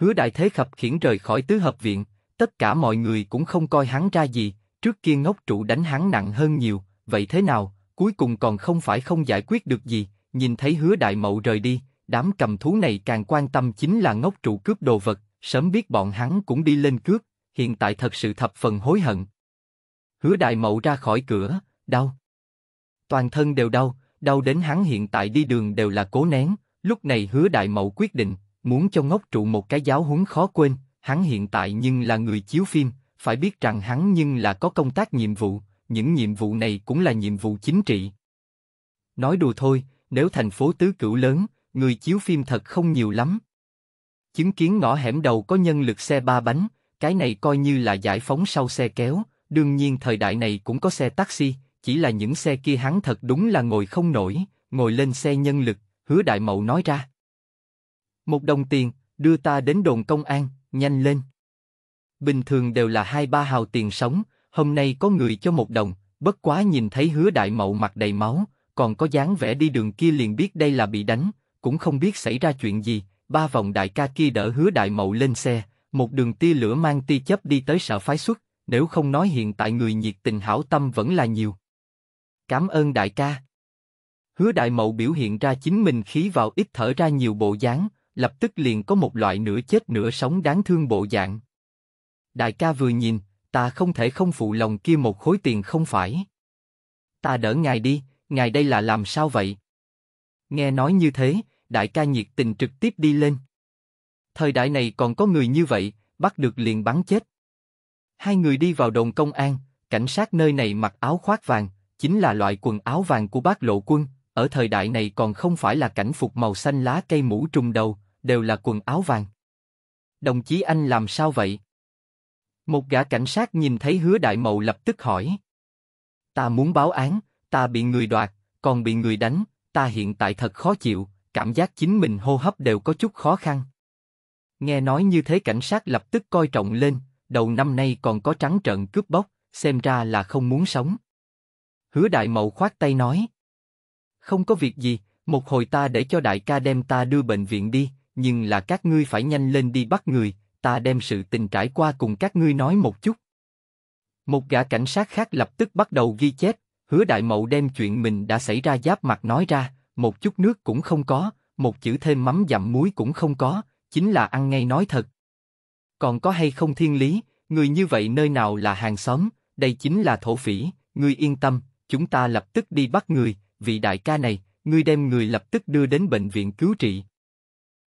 Hứa Đại Thế Khập khiển rời khỏi tứ hợp viện, tất cả mọi người cũng không coi hắn ra gì, trước kia ngốc trụ đánh hắn nặng hơn nhiều, vậy thế nào, cuối cùng còn không phải không giải quyết được gì, nhìn thấy hứa đại mậu rời đi, đám cầm thú này càng quan tâm chính là ngốc trụ cướp đồ vật, sớm biết bọn hắn cũng đi lên cướp, hiện tại thật sự thập phần hối hận. Hứa đại mậu ra khỏi cửa, đau. Toàn thân đều đau, đau đến hắn hiện tại đi đường đều là cố nén, lúc này hứa đại mậu quyết định, muốn cho ngốc trụ một cái giáo huấn khó quên, hắn hiện tại nhưng là người chiếu phim, phải biết rằng hắn nhưng là có công tác nhiệm vụ, những nhiệm vụ này cũng là nhiệm vụ chính trị. Nói đùa thôi, nếu thành phố tứ cửu lớn, người chiếu phim thật không nhiều lắm. Chứng kiến ngõ hẻm đầu có nhân lực xe ba bánh, cái này coi như là giải phóng sau xe kéo, đương nhiên thời đại này cũng có xe taxi, chỉ là những xe kia hắn thật đúng là ngồi không nổi, ngồi lên xe nhân lực, hứa đại mậu nói ra. Một đồng tiền, đưa ta đến đồn công an, nhanh lên. Bình thường đều là hai ba hào tiền sống, hôm nay có người cho một đồng, bất quá nhìn thấy hứa đại mậu mặt đầy máu, còn có dáng vẻ đi đường kia liền biết đây là bị đánh, cũng không biết xảy ra chuyện gì, ba vòng đại ca kia đỡ hứa đại mậu lên xe, một đường tia lửa mang tia chớp đi tới sở phái xuất, nếu không nói hiện tại người nhiệt tình hảo tâm vẫn là nhiều. Cảm ơn đại ca. Hứa đại mậu biểu hiện ra chính mình khí vào ít thở ra nhiều bộ dáng, lập tức liền có một loại nửa chết nửa sống đáng thương bộ dạng. Đại ca vừa nhìn, ta không thể không phụ lòng kia một khối tiền không phải. Ta đỡ ngài đi, ngài đây là làm sao vậy? Nghe nói như thế, đại ca nhiệt tình trực tiếp đi lên. Thời đại này còn có người như vậy, bắt được liền bắn chết. Hai người đi vào đồn công an, cảnh sát nơi này mặc áo khoác vàng, chính là loại quần áo vàng của bác lộ quân, ở thời đại này còn không phải là cảnh phục màu xanh lá cây mũ trùng đầu, đều là quần áo vàng. Đồng chí anh làm sao vậy? Một gã cảnh sát nhìn thấy hứa đại mậu lập tức hỏi. Ta muốn báo án, ta bị người đoạt, còn bị người đánh, ta hiện tại thật khó chịu, cảm giác chính mình hô hấp đều có chút khó khăn. Nghe nói như thế cảnh sát lập tức coi trọng lên, đầu năm nay còn có trắng trận cướp bóc, xem ra là không muốn sống. Hứa đại mậu khoát tay nói. Không có việc gì, một hồi ta để cho đại ca đem ta đưa bệnh viện đi, nhưng là các ngươi phải nhanh lên đi bắt người, ta đem sự tình trải qua cùng các ngươi nói một chút. Một gã cảnh sát khác lập tức bắt đầu ghi chép, hứa đại mậu đem chuyện mình đã xảy ra giáp mặt nói ra, một chút nước cũng không có, một chữ thêm mắm dặm muối cũng không có, chính là ăn ngay nói thật. Còn có hay không thiên lý, người như vậy nơi nào là hàng xóm, đây chính là thổ phỉ, ngươi yên tâm, chúng ta lập tức đi bắt người, vị đại ca này, ngươi đem người lập tức đưa đến bệnh viện cứu trị.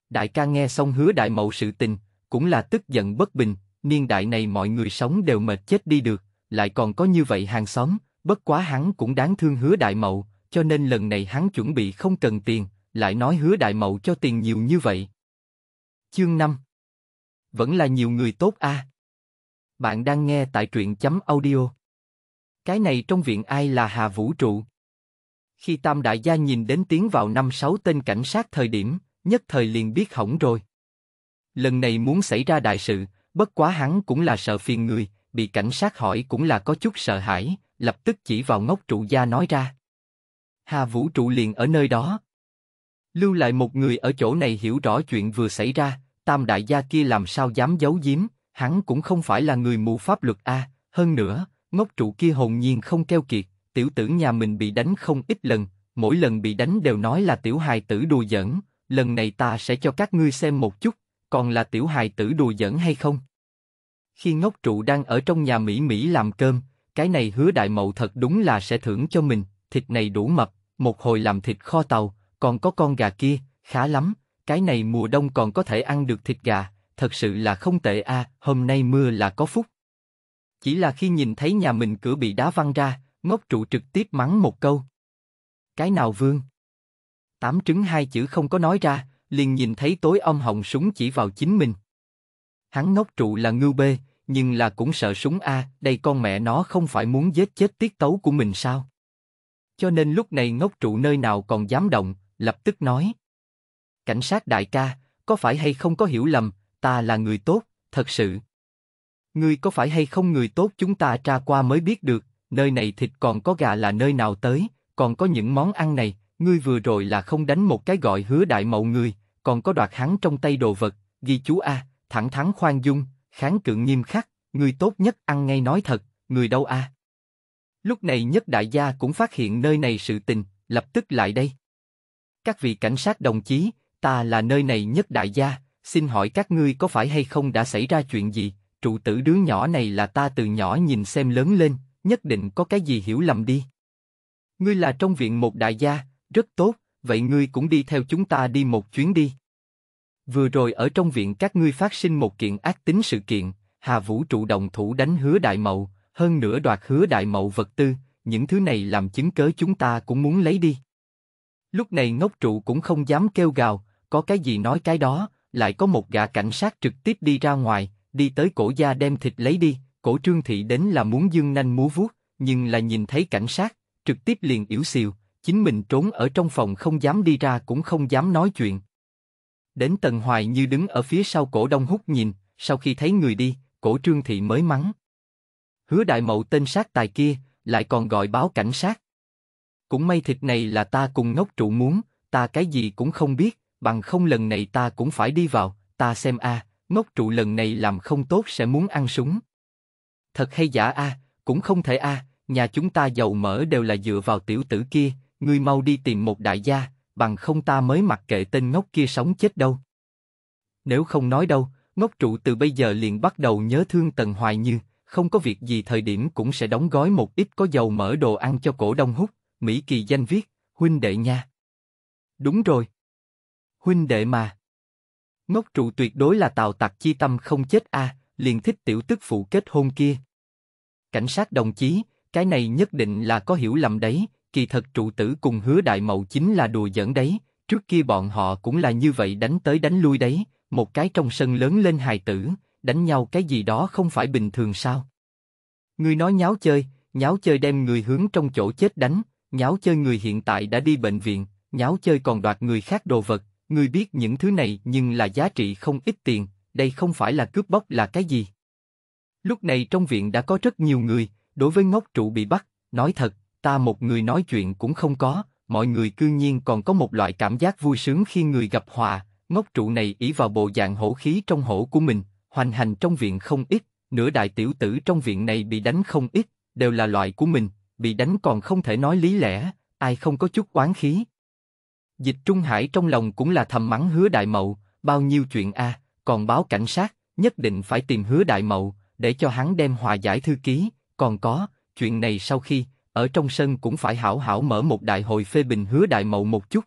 Đại ca nghe xong hứa đại mậu sự tình, cũng là tức giận bất bình, niên đại này mọi người sống đều mệt chết đi được, lại còn có như vậy hàng xóm, bất quá hắn cũng đáng thương hứa đại mậu, cho nên lần này hắn chuẩn bị không cần tiền, lại nói hứa đại mậu cho tiền nhiều như vậy. Chương 5 Vẫn là nhiều người tốt a. À? Bạn đang nghe tại truyện chấm audio. Cái này trong viện ai là Hà Vũ Trụ? Khi Tam Đại Gia nhìn đến tiếng vào năm sáu tên cảnh sát thời điểm, nhất thời liền biết hỏng rồi. Lần này muốn xảy ra đại sự, bất quá hắn cũng là sợ phiền người, bị cảnh sát hỏi cũng là có chút sợ hãi, lập tức chỉ vào ngốc trụ gia nói ra. Hà Vũ Trụ liền ở nơi đó, Lưu lại một người ở chỗ này hiểu rõ chuyện vừa xảy ra, tam đại gia kia làm sao dám giấu giếm, hắn cũng không phải là người mù pháp luật a, hơn nữa, ngốc trụ kia hồn nhiên không keo kiệt, tiểu tử nhà mình bị đánh không ít lần, mỗi lần bị đánh đều nói là tiểu hài tử đùa giỡn, lần này ta sẽ cho các ngươi xem một chút, còn là tiểu hài tử đùa giỡn hay không. Khi ngốc trụ đang ở trong nhà Mỹ Mỹ làm cơm, cái này hứa đại mậu thật đúng là sẽ thưởng cho mình, thịt này đủ mập, một hồi làm thịt kho tàu, còn có con gà kia, khá lắm, cái này mùa đông còn có thể ăn được thịt gà, thật sự là không tệ a, à, hôm nay mưa là có phúc. Chỉ là khi nhìn thấy nhà mình cửa bị đá văng ra, ngốc trụ trực tiếp mắng một câu. Cái nào vương? Tám trứng hai chữ không có nói ra, liền nhìn thấy tối ông hồng súng chỉ vào chính mình. Hắn ngốc trụ là ngưu bê, nhưng là cũng sợ súng a, đây con mẹ nó không phải muốn giết chết tiết tấu của mình sao? Cho nên lúc này ngốc trụ nơi nào còn dám động, lập tức nói. Cảnh sát đại ca, có phải hay không có hiểu lầm, ta là người tốt, thật sự. Ngươi có phải hay không người tốt chúng ta tra qua mới biết được, nơi này thịt còn có gà là nơi nào tới, còn có những món ăn này, ngươi vừa rồi là không đánh một cái gọi hứa đại mậu người, còn có đoạt hắn trong tay đồ vật, ghi chú A, thẳng thắn khoan dung, kháng cự nghiêm khắc, người tốt nhất ăn ngay nói thật, người đâu A. Lúc này nhất đại gia cũng phát hiện nơi này sự tình, lập tức lại đây. Các vị cảnh sát đồng chí, ta là nơi này nhất đại gia, xin hỏi các ngươi có phải hay không đã xảy ra chuyện gì? Trụ tử đứa nhỏ này là ta từ nhỏ nhìn xem lớn lên, nhất định có cái gì hiểu lầm đi. Ngươi là trong viện một đại gia, rất tốt, vậy ngươi cũng đi theo chúng ta đi một chuyến đi. Vừa rồi ở trong viện các ngươi phát sinh một kiện ác tính sự kiện, Hà Vũ trụ đồng thủ đánh hứa đại mậu, hơn nữa đoạt hứa đại mậu vật tư, những thứ này làm chứng cớ chúng ta cũng muốn lấy đi. Lúc này ngốc trụ cũng không dám kêu gào, có cái gì nói cái đó, lại có một gã cảnh sát trực tiếp đi ra ngoài, đi tới cổ gia đem thịt lấy đi, cổ trương thị đến là muốn dương nanh múa vuốt, nhưng là nhìn thấy cảnh sát, trực tiếp liền yếu xìu, chính mình trốn ở trong phòng không dám đi ra cũng không dám nói chuyện. Đến Tần Hoài như đứng ở phía sau cổ đông hút nhìn, sau khi thấy người đi, cổ trương thị mới mắng. Hứa đại mậu tên sát tài kia, lại còn gọi báo cảnh sát. Cũng may thịt này là ta cùng ngốc trụ muốn, ta cái gì cũng không biết, bằng không lần này ta cũng phải đi vào, ta xem a, ngốc trụ lần này làm không tốt sẽ muốn ăn súng. Thật hay giả a, cũng không thể a, nhà chúng ta giàu mỡ đều là dựa vào tiểu tử kia, ngươi mau đi tìm một đại gia, bằng không ta mới mặc kệ tên ngốc kia sống chết đâu. Nếu không nói đâu, ngốc trụ từ bây giờ liền bắt đầu nhớ thương Tần Hoài Như, không có việc gì thời điểm cũng sẽ đóng gói một ít có dầu mỡ đồ ăn cho cổ đông hút. Mỹ Kỳ danh viết, huynh đệ nha. Đúng rồi. Huynh đệ mà. Ngốc trụ tuyệt đối là tàu tặc chi tâm không chết a, à, liền thích tiểu tức phụ kết hôn kia. Cảnh sát đồng chí, cái này nhất định là có hiểu lầm đấy, kỳ thật trụ tử cùng hứa đại mậu chính là đùa giỡn đấy, trước kia bọn họ cũng là như vậy đánh tới đánh lui đấy, một cái trong sân lớn lên hài tử, đánh nhau cái gì đó không phải bình thường sao? Ngươi nói nháo chơi, nháo chơi đem người hướng trong chỗ chết đánh, nháo chơi người hiện tại đã đi bệnh viện, nháo chơi còn đoạt người khác đồ vật, người biết những thứ này nhưng là giá trị không ít tiền, đây không phải là cướp bóc là cái gì. Lúc này trong viện đã có rất nhiều người, đối với ngốc trụ bị bắt, nói thật, ta một người nói chuyện cũng không có, mọi người cư nhiên còn có một loại cảm giác vui sướng khi người gặp hòa, ngốc trụ này ỷ vào bộ dạng hổ khí trong hổ của mình, hoành hành trong viện không ít, nửa đại tiểu tử trong viện này bị đánh không ít, đều là loại của mình, bị đánh còn không thể nói lý lẽ, ai không có chút oán khí. Dịch Trung Hải trong lòng cũng là thầm mắng hứa đại mậu, bao nhiêu chuyện a, à, còn báo cảnh sát, nhất định phải tìm hứa đại mậu, để cho hắn đem hòa giải thư ký, còn có, chuyện này sau khi, ở trong sân cũng phải hảo hảo mở một đại hội phê bình hứa đại mậu một chút.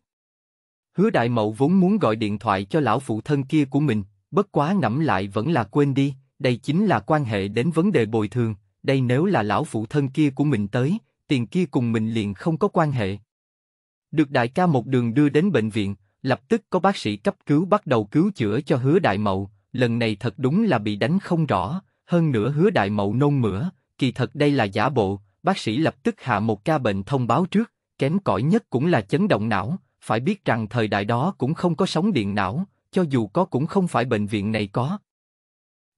Hứa đại mậu vốn muốn gọi điện thoại cho lão phụ thân kia của mình, bất quá ngẫm lại vẫn là quên đi, đây chính là quan hệ đến vấn đề bồi thường, đây nếu là lão phụ thân kia của mình tới, tiền kia cùng mình liền không có quan hệ. Được đại ca một đường đưa đến bệnh viện, lập tức có bác sĩ cấp cứu bắt đầu cứu chữa cho hứa đại mậu, lần này thật đúng là bị đánh không rõ, hơn nữa hứa đại mậu nôn mửa, kỳ thật đây là giả bộ, bác sĩ lập tức hạ một ca bệnh thông báo trước, kém cỏi nhất cũng là chấn động não, phải biết rằng thời đại đó cũng không có sóng điện não, cho dù có cũng không phải bệnh viện này có.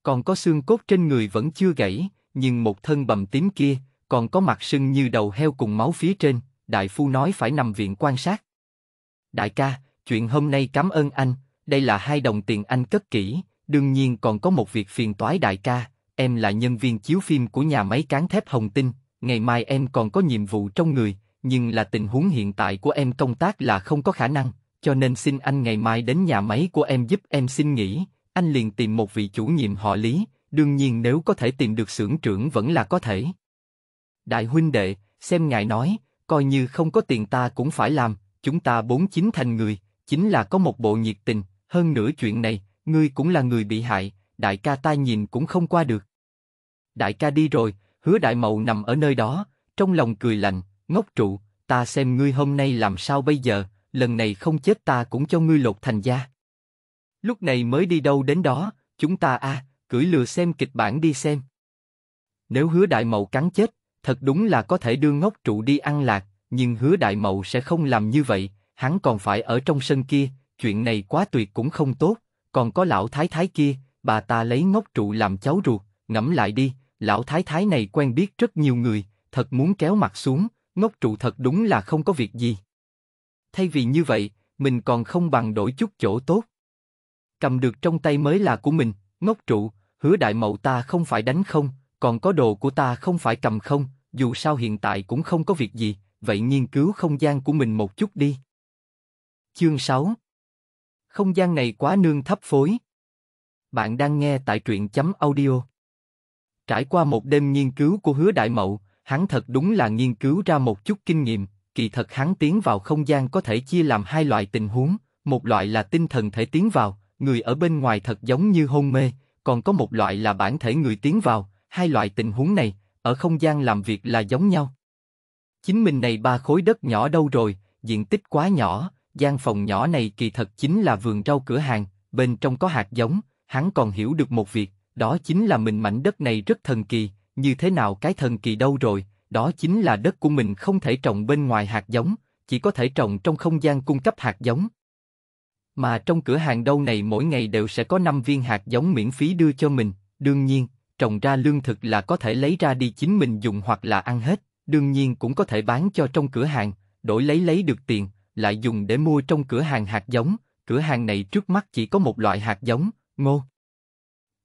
Còn có xương cốt trên người vẫn chưa gãy, nhưng một thân bầm tím kia còn có mặt sưng như đầu heo cùng máu phía trên. Đại phu nói phải nằm viện quan sát. Đại ca, chuyện hôm nay cảm ơn anh. Đây là hai đồng tiền anh cất kỹ. đương nhiên còn có một việc phiền toái đại ca. Em là nhân viên chiếu phim của nhà máy cán thép Hồng Tinh. Ngày mai em còn có nhiệm vụ trong người, nhưng là tình huống hiện tại của em công tác là không có khả năng, cho nên xin anh ngày mai đến nhà máy của em giúp em xin nghỉ. Anh liền tìm một vị chủ nhiệm họ Lý, đương nhiên nếu có thể tìm được xưởng trưởng vẫn là có thể. Đại huynh đệ, xem ngài nói, coi như không có tiền ta cũng phải làm, chúng ta bốn chính thành người, chính là có một bộ nhiệt tình, hơn nữa chuyện này, ngươi cũng là người bị hại, đại ca ta nhìn cũng không qua được. Đại ca đi rồi, hứa đại mậu nằm ở nơi đó, trong lòng cười lạnh, ngốc trụ, ta xem ngươi hôm nay làm sao bây giờ, lần này không chết ta cũng cho ngươi lột thành gia Lúc này mới đi đâu đến đó, chúng ta a à, cưỡi lừa xem kịch bản đi xem. Nếu hứa đại mậu cắn chết, thật đúng là có thể đưa ngốc trụ đi ăn lạc, nhưng hứa đại mậu sẽ không làm như vậy, hắn còn phải ở trong sân kia, chuyện này quá tuyệt cũng không tốt, còn có lão thái thái kia, bà ta lấy ngốc trụ làm cháu ruột, ngẫm lại đi, lão thái thái này quen biết rất nhiều người, thật muốn kéo mặt xuống, ngốc trụ thật đúng là không có việc gì. Thay vì như vậy, mình còn không bằng đổi chút chỗ tốt. Cầm được trong tay mới là của mình, ngốc trụ, hứa đại mậu ta không phải đánh không, còn có đồ của ta không phải cầm không, dù sao hiện tại cũng không có việc gì, vậy nghiên cứu không gian của mình một chút đi. Chương 6 Không gian này quá nương thấp phối. Bạn đang nghe tại truyện chấm audio. Trải qua một đêm nghiên cứu của hứa đại mậu, hắn thật đúng là nghiên cứu ra một chút kinh nghiệm, kỳ thật hắn tiến vào không gian có thể chia làm hai loại tình huống, một loại là tinh thần thể tiến vào, người ở bên ngoài thật giống như hôn mê, còn có một loại là bản thể người tiến vào, hai loại tình huống này, ở không gian làm việc là giống nhau. Chính mình này ba khối đất nhỏ đâu rồi, diện tích quá nhỏ, gian phòng nhỏ này kỳ thật chính là vườn rau cửa hàng, bên trong có hạt giống, hắn còn hiểu được một việc, đó chính là mình mảnh đất này rất thần kỳ, như thế nào cái thần kỳ đâu rồi, đó chính là đất của mình không thể trồng bên ngoài hạt giống, chỉ có thể trồng trong không gian cung cấp hạt giống, mà trong cửa hàng đâu này mỗi ngày đều sẽ có 5 viên hạt giống miễn phí đưa cho mình, đương nhiên, trồng ra lương thực là có thể lấy ra đi chính mình dùng hoặc là ăn hết, đương nhiên cũng có thể bán cho trong cửa hàng, đổi lấy lấy được tiền, lại dùng để mua trong cửa hàng hạt giống, cửa hàng này trước mắt chỉ có một loại hạt giống, ngô.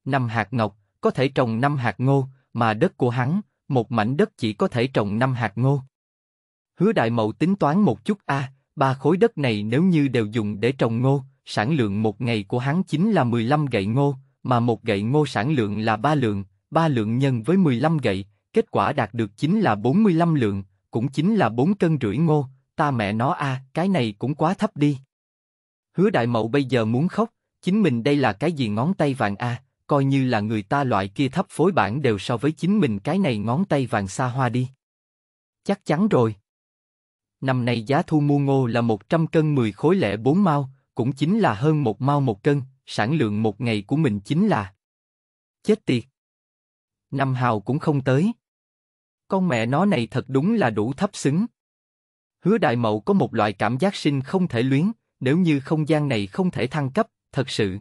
Năm hạt ngọc, có thể trồng năm hạt ngô, mà đất của hắn, một mảnh đất chỉ có thể trồng năm hạt ngô. Hứa đại mậu tính toán một chút a, à, Ba khối đất này nếu như đều dùng để trồng ngô, sản lượng một ngày của hắn chính là 15 gậy ngô, mà một gậy ngô sản lượng là ba lượng, ba lượng nhân với 15 gậy, kết quả đạt được chính là 45 lượng, cũng chính là 4 cân rưỡi ngô, ta mẹ nó a, à, cái này cũng quá thấp đi. Hứa đại mậu bây giờ muốn khóc, chính mình đây là cái gì ngón tay vàng a, à, coi như là người ta loại kia thấp phối bản đều so với chính mình cái này ngón tay vàng xa hoa đi. Chắc chắn rồi. Năm nay giá thu mua ngô là 100 cân 10 khối lẻ 4 mao, cũng chính là hơn một mao một cân, sản lượng một ngày của mình chính là chết tiệt. Năm hào cũng không tới. Con mẹ nó này thật đúng là đủ thấp xứng. Hứa đại mậu có một loại cảm giác sinh không thể luyến, nếu như không gian này không thể thăng cấp, thật sự.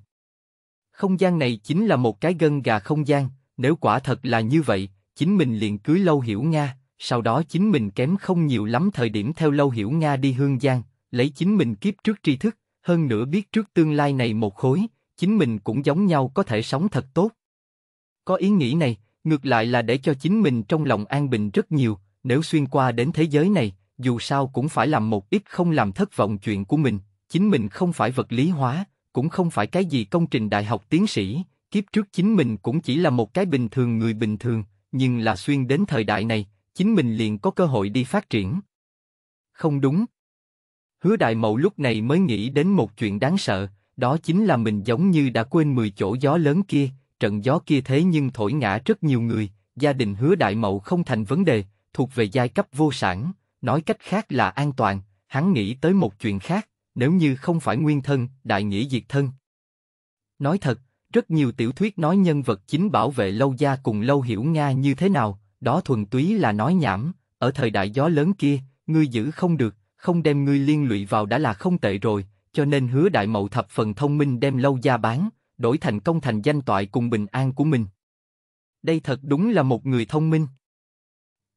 Không gian này chính là một cái gân gà không gian, nếu quả thật là như vậy, chính mình liền cưới lâu hiểu Nga, sau đó chính mình kém không nhiều lắm thời điểm theo lâu hiểu Nga đi hương giang, lấy chính mình kiếp trước tri thức, hơn nữa biết trước tương lai này một khối, chính mình cũng giống nhau có thể sống thật tốt. Có ý nghĩ này, ngược lại là để cho chính mình trong lòng an bình rất nhiều, nếu xuyên qua đến thế giới này, dù sao cũng phải làm một ít không làm thất vọng chuyện của mình, chính mình không phải vật lý hóa, cũng không phải cái gì công trình đại học tiến sĩ, kiếp trước chính mình cũng chỉ là một cái bình thường người bình thường, nhưng là xuyên đến thời đại này, chính mình liền có cơ hội đi phát triển. Không đúng. Hứa đại mậu lúc này mới nghĩ đến một chuyện đáng sợ, đó chính là mình giống như đã quên 10 chỗ gió lớn kia, trận gió kia thế nhưng thổi ngã rất nhiều người, gia đình hứa đại mậu không thành vấn đề, thuộc về giai cấp vô sản, nói cách khác là an toàn, hắn nghĩ tới một chuyện khác, nếu như không phải nguyên thân, đại nghĩa diệt thân. Nói thật, rất nhiều tiểu thuyết nói nhân vật chính bảo vệ lâu gia cùng lâu hiểu Nga như thế nào, đó thuần túy là nói nhảm, ở thời đại gió lớn kia, ngươi giữ không được, không đem ngươi liên lụy vào đã là không tệ rồi, cho nên hứa đại mậu thập phần thông minh đem lâu gia bán, đổi thành công thành danh toại cùng bình an của mình. Đây thật đúng là một người thông minh.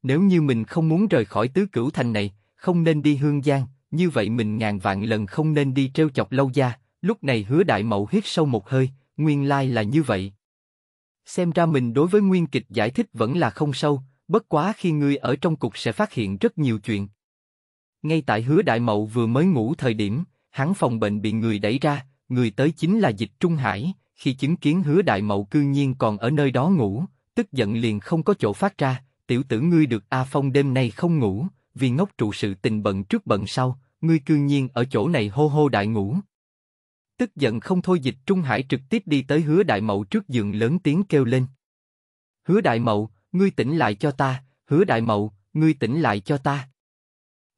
Nếu như mình không muốn rời khỏi tứ cửu thành này, không nên đi hương giang, như vậy mình ngàn vạn lần không nên đi treo chọc lâu gia. Lúc này hứa đại mậu hít sâu một hơi, nguyên lai là như vậy. Xem ra mình đối với nguyên kịch giải thích vẫn là không sâu, bất quá khi ngươi ở trong cục sẽ phát hiện rất nhiều chuyện. Ngay tại hứa đại mậu vừa mới ngủ thời điểm, hắn phòng bệnh bị người đẩy ra, người tới chính là dịch Trung Hải, khi chứng kiến hứa đại mậu cư nhiên còn ở nơi đó ngủ, tức giận liền không có chỗ phát ra, tiểu tử ngươi được A Phong đêm nay không ngủ, vì ngốc trụ sự tình bận trước bận sau, ngươi cư nhiên ở chỗ này hô hô đại ngủ, Tức giận không thôi dịch Trung Hải trực tiếp đi tới hứa đại mậu trước giường lớn tiếng kêu lên. Hứa đại mậu, ngươi tỉnh lại cho ta, hứa đại mậu, ngươi tỉnh lại cho ta.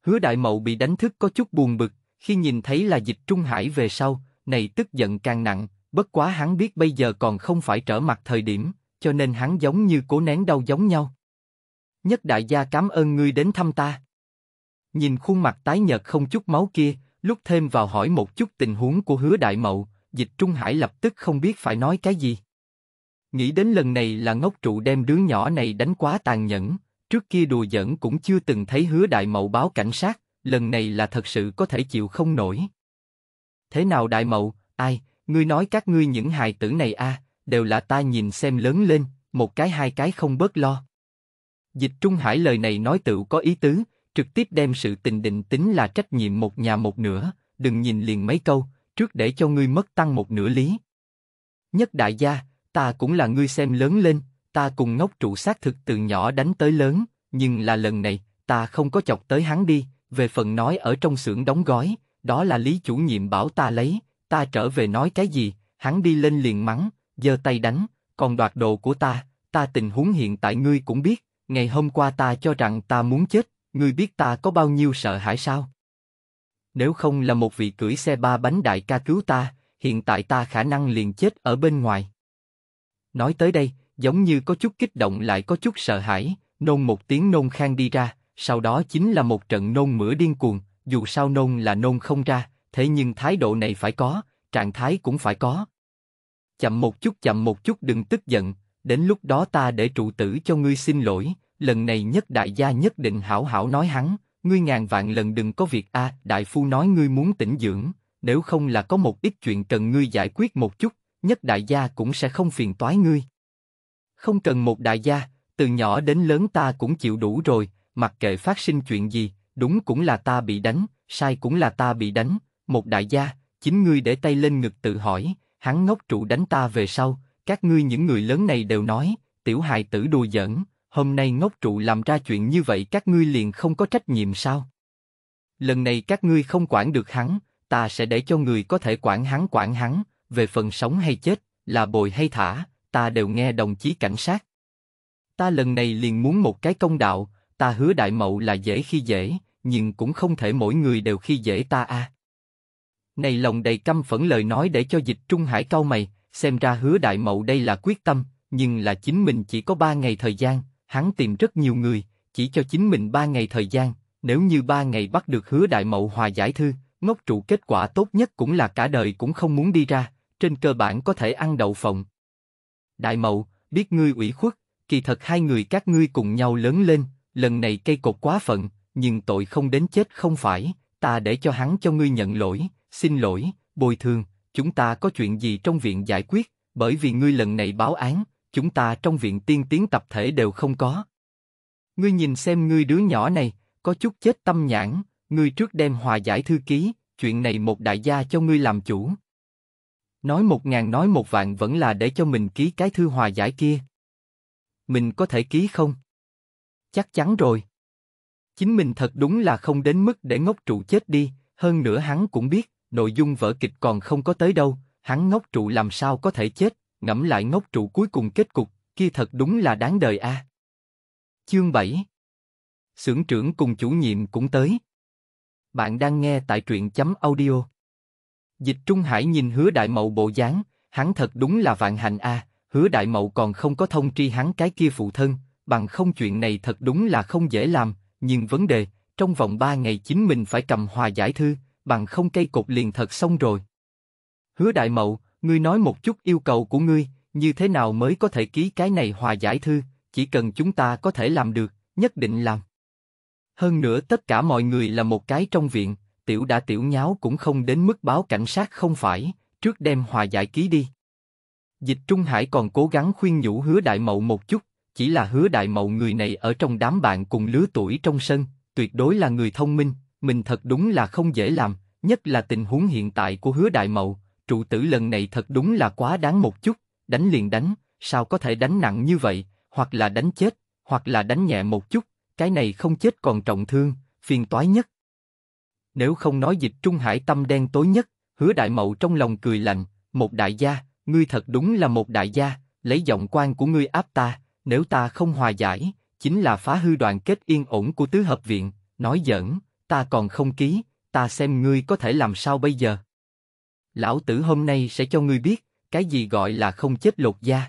Hứa đại mậu bị đánh thức có chút buồn bực, khi nhìn thấy là dịch Trung Hải về sau, này tức giận càng nặng, bất quá hắn biết bây giờ còn không phải trở mặt thời điểm, cho nên hắn giống như cố nén đau giống nhau. Nhất đại gia cảm ơn ngươi đến thăm ta. Nhìn khuôn mặt tái nhợt không chút máu kia, lúc thêm vào hỏi một chút tình huống của hứa đại mậu, dịch Trung Hải lập tức không biết phải nói cái gì. Nghĩ đến lần này là ngốc trụ đem đứa nhỏ này đánh quá tàn nhẫn, trước kia đùa giỡn cũng chưa từng thấy hứa đại mậu báo cảnh sát, lần này là thật sự có thể chịu không nổi. Thế nào đại mậu, ai, ngươi nói các ngươi những hài tử này a à, đều là ta nhìn xem lớn lên, một cái hai cái không bớt lo. Dịch Trung Hải lời này nói tựu có ý tứ, trực tiếp đem sự tình định tính là trách nhiệm một nhà một nửa, đừng nhìn liền mấy câu, trước để cho ngươi mất tăng một nửa lý. Nhất đại gia, ta cũng là ngươi xem lớn lên, ta cùng ngốc trụ xác thực từ nhỏ đánh tới lớn, nhưng là lần này, ta không có chọc tới hắn đi, về phần nói ở trong xưởng đóng gói, đó là lý chủ nhiệm bảo ta lấy, ta trở về nói cái gì, hắn đi lên liền mắng, giơ tay đánh, còn đoạt đồ của ta, ta tình huống hiện tại ngươi cũng biết, ngày hôm qua ta cho rằng ta muốn chết, Ngươi biết ta có bao nhiêu sợ hãi sao? Nếu không là một vị cưỡi xe ba bánh đại ca cứu ta, hiện tại ta khả năng liền chết ở bên ngoài. Nói tới đây, giống như có chút kích động lại có chút sợ hãi, nôn một tiếng nôn khang đi ra, sau đó chính là một trận nôn mửa điên cuồng, dù sao nôn là nôn không ra, thế nhưng thái độ này phải có, trạng thái cũng phải có. Chậm một chút chậm một chút đừng tức giận, đến lúc đó ta để trụ tử cho ngươi xin lỗi, lần này nhất đại gia nhất định hảo hảo nói hắn, ngươi ngàn vạn lần đừng có việc a. đại phu nói ngươi muốn tĩnh dưỡng, nếu không là có một ít chuyện cần ngươi giải quyết một chút, nhất đại gia cũng sẽ không phiền toái ngươi. Không cần một đại gia, từ nhỏ đến lớn ta cũng chịu đủ rồi, mặc kệ phát sinh chuyện gì, đúng cũng là ta bị đánh, sai cũng là ta bị đánh. Một đại gia, chính ngươi để tay lên ngực tự hỏi, hắn ngốc trụ đánh ta về sau, các ngươi những người lớn này đều nói, tiểu hài tử đùa giỡn, hôm nay ngốc trụ làm ra chuyện như vậy các ngươi liền không có trách nhiệm sao? Lần này các ngươi không quản được hắn, ta sẽ để cho người có thể quản hắn quản hắn, về phần sống hay chết, là bồi hay thả, ta đều nghe đồng chí cảnh sát. Ta lần này liền muốn một cái công đạo, ta hứa đại mậu là dễ khi dễ, nhưng cũng không thể mỗi người đều khi dễ ta a. À. Này lòng đầy căm phẫn lời nói để cho dịch Trung Hải cau mày, xem ra hứa đại mậu đây là quyết tâm, nhưng là chính mình chỉ có ba ngày thời gian, hắn tìm rất nhiều người, chỉ cho chính mình ba ngày thời gian, nếu như ba ngày bắt được hứa đại mậu hòa giải thư, ngốc trụ kết quả tốt nhất cũng là cả đời cũng không muốn đi ra, trên cơ bản có thể ăn đậu phộng. Đại mậu, biết ngươi ủy khuất, kỳ thật hai người các ngươi cùng nhau lớn lên, lần này cây cột quá phận, nhưng tội không đến chết không phải, ta để cho hắn cho ngươi nhận lỗi, xin lỗi, bồi thường, chúng ta có chuyện gì trong viện giải quyết, bởi vì ngươi lần này báo án, chúng ta trong viện tiên tiến tập thể đều không có. Ngươi nhìn xem ngươi đứa nhỏ này, có chút chết tâm nhãn, ngươi trước đem hòa giải thư ký, chuyện này một đại gia cho ngươi làm chủ. Nói một ngàn nói một vạn vẫn là để cho mình ký cái thư hòa giải kia. Mình có thể ký không? Chắc chắn rồi. Chính mình thật đúng là không đến mức để ngốc trụ chết đi, hơn nữa hắn cũng biết, nội dung vở kịch còn không có tới đâu, hắn ngốc trụ làm sao có thể chết, ngẫm lại ngốc trụ cuối cùng kết cục, kia thật đúng là đáng đời a. Chương 7 sưởng trưởng cùng chủ nhiệm cũng tới. Bạn đang nghe tại truyện chấm audio. Dịch Trung Hải nhìn hứa đại mậu bộ dáng, hắn thật đúng là vạn hạnh a, hứa đại mậu còn không có thông tri hắn cái kia phụ thân, bằng không chuyện này thật đúng là không dễ làm, nhưng vấn đề, trong vòng ba ngày chính mình phải cầm hòa giải thư, bằng không cây cột liền thật xong rồi. Hứa đại mậu, ngươi nói một chút yêu cầu của ngươi, như thế nào mới có thể ký cái này hòa giải thư, chỉ cần chúng ta có thể làm được, nhất định làm. Hơn nữa tất cả mọi người là một cái trong viện, tiểu đã tiểu nháo cũng không đến mức báo cảnh sát không phải, trước đem hòa giải ký đi. Dịch Trung Hải còn cố gắng khuyên nhủ hứa đại mậu một chút, chỉ là hứa đại mậu người này ở trong đám bạn cùng lứa tuổi trong sân, tuyệt đối là người thông minh, mình thật đúng là không dễ làm, nhất là tình huống hiện tại của hứa đại mậu, trụ tử lần này thật đúng là quá đáng một chút, đánh liền đánh, sao có thể đánh nặng như vậy, hoặc là đánh chết, hoặc là đánh nhẹ một chút, cái này không chết còn trọng thương, phiền toái nhất. Nếu không nói dịch Trung Hải tâm đen tối nhất, hứa đại mậu trong lòng cười lạnh, một đại gia, ngươi thật đúng là một đại gia, lấy giọng quan của ngươi áp ta, nếu ta không hòa giải, chính là phá hư đoàn kết yên ổn của tứ hợp viện, nói giỡn, ta còn không ký, ta xem ngươi có thể làm sao bây giờ lão tử hôm nay sẽ cho ngươi biết, cái gì gọi là không chết lột da.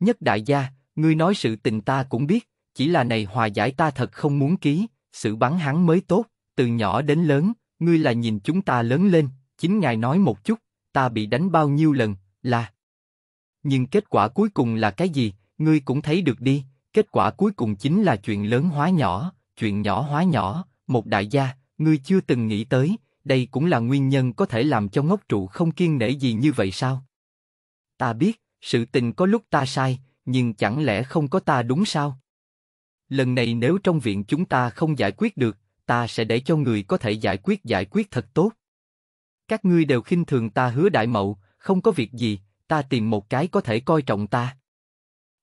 Nhất đại gia, ngươi nói sự tình ta cũng biết, chỉ là này hòa giải ta thật không muốn ký, sự bắn hắn mới tốt, từ nhỏ đến lớn, ngươi là nhìn chúng ta lớn lên, chính ngài nói một chút, ta bị đánh bao nhiêu lần, là... Nhưng kết quả cuối cùng là cái gì, ngươi cũng thấy được đi, kết quả cuối cùng chính là chuyện lớn hóa nhỏ, chuyện nhỏ hóa nhỏ, một đại gia, ngươi chưa từng nghĩ tới, đây cũng là nguyên nhân có thể làm cho ngốc trụ không kiên nể gì như vậy sao? Ta biết, sự tình có lúc ta sai, nhưng chẳng lẽ không có ta đúng sao? Lần này nếu trong viện chúng ta không giải quyết được, ta sẽ để cho người có thể giải quyết giải quyết thật tốt. Các ngươi đều khinh thường ta hứa đại mậu, không có việc gì, ta tìm một cái có thể coi trọng ta.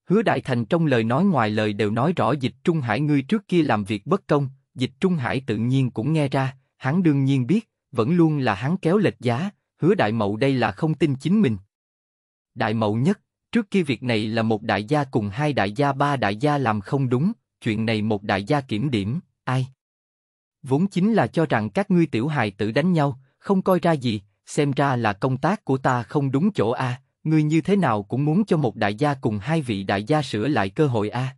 Hứa đại thành trong lời nói ngoài lời đều nói rõ dịch Trung Hải ngươi trước kia làm việc bất công, dịch Trung Hải tự nhiên cũng nghe ra hắn đương nhiên biết, vẫn luôn là hắn kéo lệch giá, hứa đại mậu đây là không tin chính mình. Đại mậu nhất, trước kia việc này là một đại gia cùng hai đại gia ba đại gia làm không đúng, chuyện này một đại gia kiểm điểm, ai? Vốn chính là cho rằng các ngươi tiểu hài tử đánh nhau, không coi ra gì, xem ra là công tác của ta không đúng chỗ a. ngươi như thế nào cũng muốn cho một đại gia cùng hai vị đại gia sửa lại cơ hội a.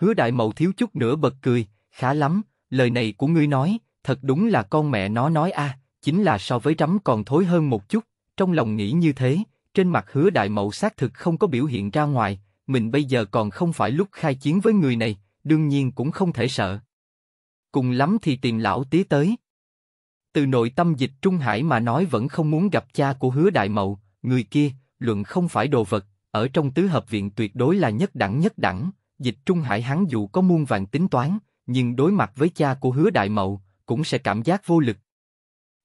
Hứa đại mậu thiếu chút nữa bật cười, khá lắm, lời này của ngươi nói, Thật đúng là con mẹ nó nói a, chính là so với rắm còn thối hơn một chút, trong lòng nghĩ như thế, trên mặt hứa đại mậu xác thực không có biểu hiện ra ngoài, mình bây giờ còn không phải lúc khai chiến với người này, đương nhiên cũng không thể sợ. Cùng lắm thì tìm lão tí tới. Từ nội tâm dịch Trung Hải mà nói vẫn không muốn gặp cha của hứa đại mậu, người kia, luận không phải đồ vật, ở trong tứ hợp viện tuyệt đối là nhất đẳng nhất đẳng, dịch Trung Hải hắn dù có muôn vàng tính toán, nhưng đối mặt với cha của hứa đại mậu, cũng sẽ cảm giác vô lực.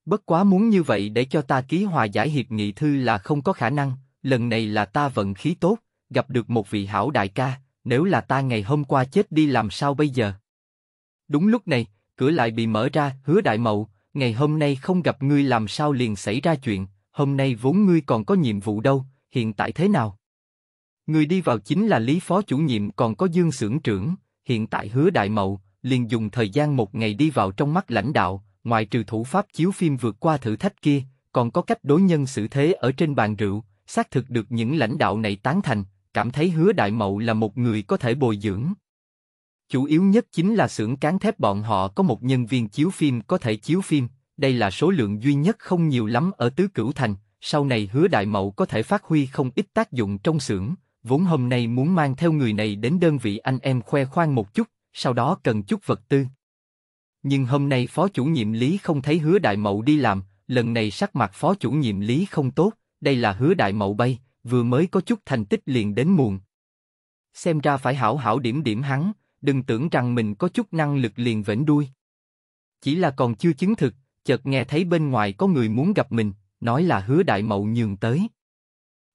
Bất quá muốn như vậy để cho ta ký hòa giải hiệp nghị thư là không có khả năng, lần này là ta vận khí tốt, gặp được một vị hảo đại ca, nếu là ta ngày hôm qua chết đi làm sao bây giờ? Đúng lúc này, cửa lại bị mở ra, hứa đại mậu, ngày hôm nay không gặp ngươi làm sao liền xảy ra chuyện, hôm nay vốn ngươi còn có nhiệm vụ đâu, hiện tại thế nào? Người đi vào chính là Lý Phó Chủ nhiệm còn có Dương Sưởng Trưởng, hiện tại hứa đại mậu, liền dùng thời gian một ngày đi vào trong mắt lãnh đạo, ngoài trừ thủ pháp chiếu phim vượt qua thử thách kia, còn có cách đối nhân xử thế ở trên bàn rượu, xác thực được những lãnh đạo này tán thành, cảm thấy hứa đại mậu là một người có thể bồi dưỡng. Chủ yếu nhất chính là xưởng cán thép bọn họ có một nhân viên chiếu phim có thể chiếu phim, đây là số lượng duy nhất không nhiều lắm ở Tứ Cửu Thành, sau này hứa đại mậu có thể phát huy không ít tác dụng trong xưởng, vốn hôm nay muốn mang theo người này đến đơn vị anh em khoe khoang một chút, sau đó cần chút vật tư. Nhưng hôm nay phó chủ nhiệm Lý không thấy hứa đại mậu đi làm, lần này sắc mặt phó chủ nhiệm Lý không tốt, đây là hứa đại mậu bay, vừa mới có chút thành tích liền đến muộn. Xem ra phải hảo hảo điểm điểm hắn, đừng tưởng rằng mình có chút năng lực liền vẫn đuôi. Chỉ là còn chưa chứng thực, chợt nghe thấy bên ngoài có người muốn gặp mình, nói là hứa đại mậu nhường tới.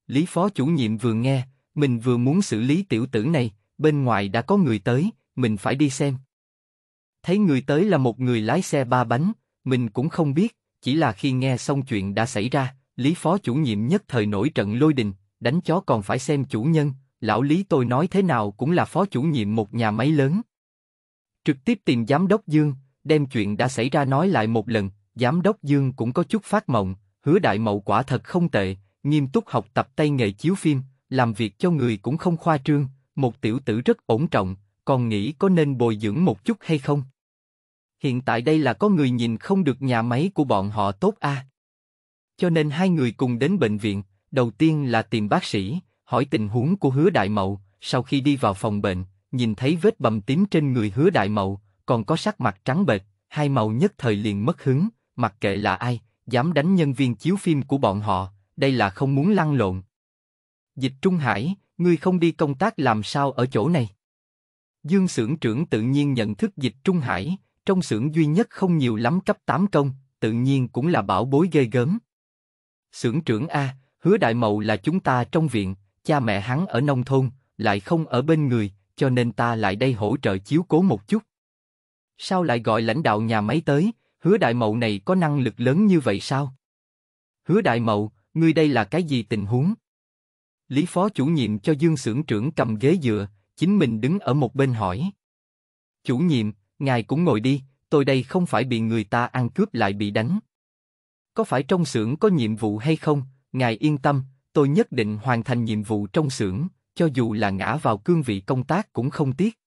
Lý phó chủ nhiệm vừa nghe, mình vừa muốn xử lý tiểu tử này, bên ngoài đã có người tới, mình phải đi xem. Thấy người tới là một người lái xe ba bánh, mình cũng không biết, chỉ là khi nghe xong chuyện đã xảy ra, Lý Phó chủ nhiệm nhất thời nổi trận lôi đình, đánh chó còn phải xem chủ nhân, lão Lý tôi nói thế nào cũng là Phó chủ nhiệm một nhà máy lớn. Trực tiếp tìm Giám đốc Dương, đem chuyện đã xảy ra nói lại một lần, Giám đốc Dương cũng có chút phát mộng, hứa đại mậu quả thật không tệ, nghiêm túc học tập tay nghề chiếu phim, làm việc cho người cũng không khoa trương, một tiểu tử rất ổn trọng, còn nghĩ có nên bồi dưỡng một chút hay không? Hiện tại đây là có người nhìn không được nhà máy của bọn họ tốt a. À? Cho nên hai người cùng đến bệnh viện, đầu tiên là tìm bác sĩ, hỏi tình huống của hứa đại mậu, sau khi đi vào phòng bệnh, nhìn thấy vết bầm tím trên người hứa đại mậu, còn có sắc mặt trắng bệch, hai màu nhất thời liền mất hứng, mặc kệ là ai, dám đánh nhân viên chiếu phim của bọn họ, đây là không muốn lăn lộn. Dịch Trung Hải, ngươi không đi công tác làm sao ở chỗ này? Dương xưởng trưởng tự nhiên nhận thức dịch Trung Hải, trong xưởng duy nhất không nhiều lắm cấp 8 công, tự nhiên cũng là bảo bối ghê gớm. Xưởng trưởng A, hứa đại mậu là chúng ta trong viện, cha mẹ hắn ở nông thôn, lại không ở bên người, cho nên ta lại đây hỗ trợ chiếu cố một chút. Sao lại gọi lãnh đạo nhà máy tới, hứa đại mậu này có năng lực lớn như vậy sao? Hứa đại mậu, ngươi đây là cái gì tình huống? Lý phó chủ nhiệm cho Dương xưởng trưởng cầm ghế dựa, chính mình đứng ở một bên hỏi. Chủ nhiệm, ngài cũng ngồi đi, tôi đây không phải bị người ta ăn cướp lại bị đánh. Có phải trong xưởng có nhiệm vụ hay không, ngài yên tâm, tôi nhất định hoàn thành nhiệm vụ trong xưởng, cho dù là ngã vào cương vị công tác cũng không tiếc.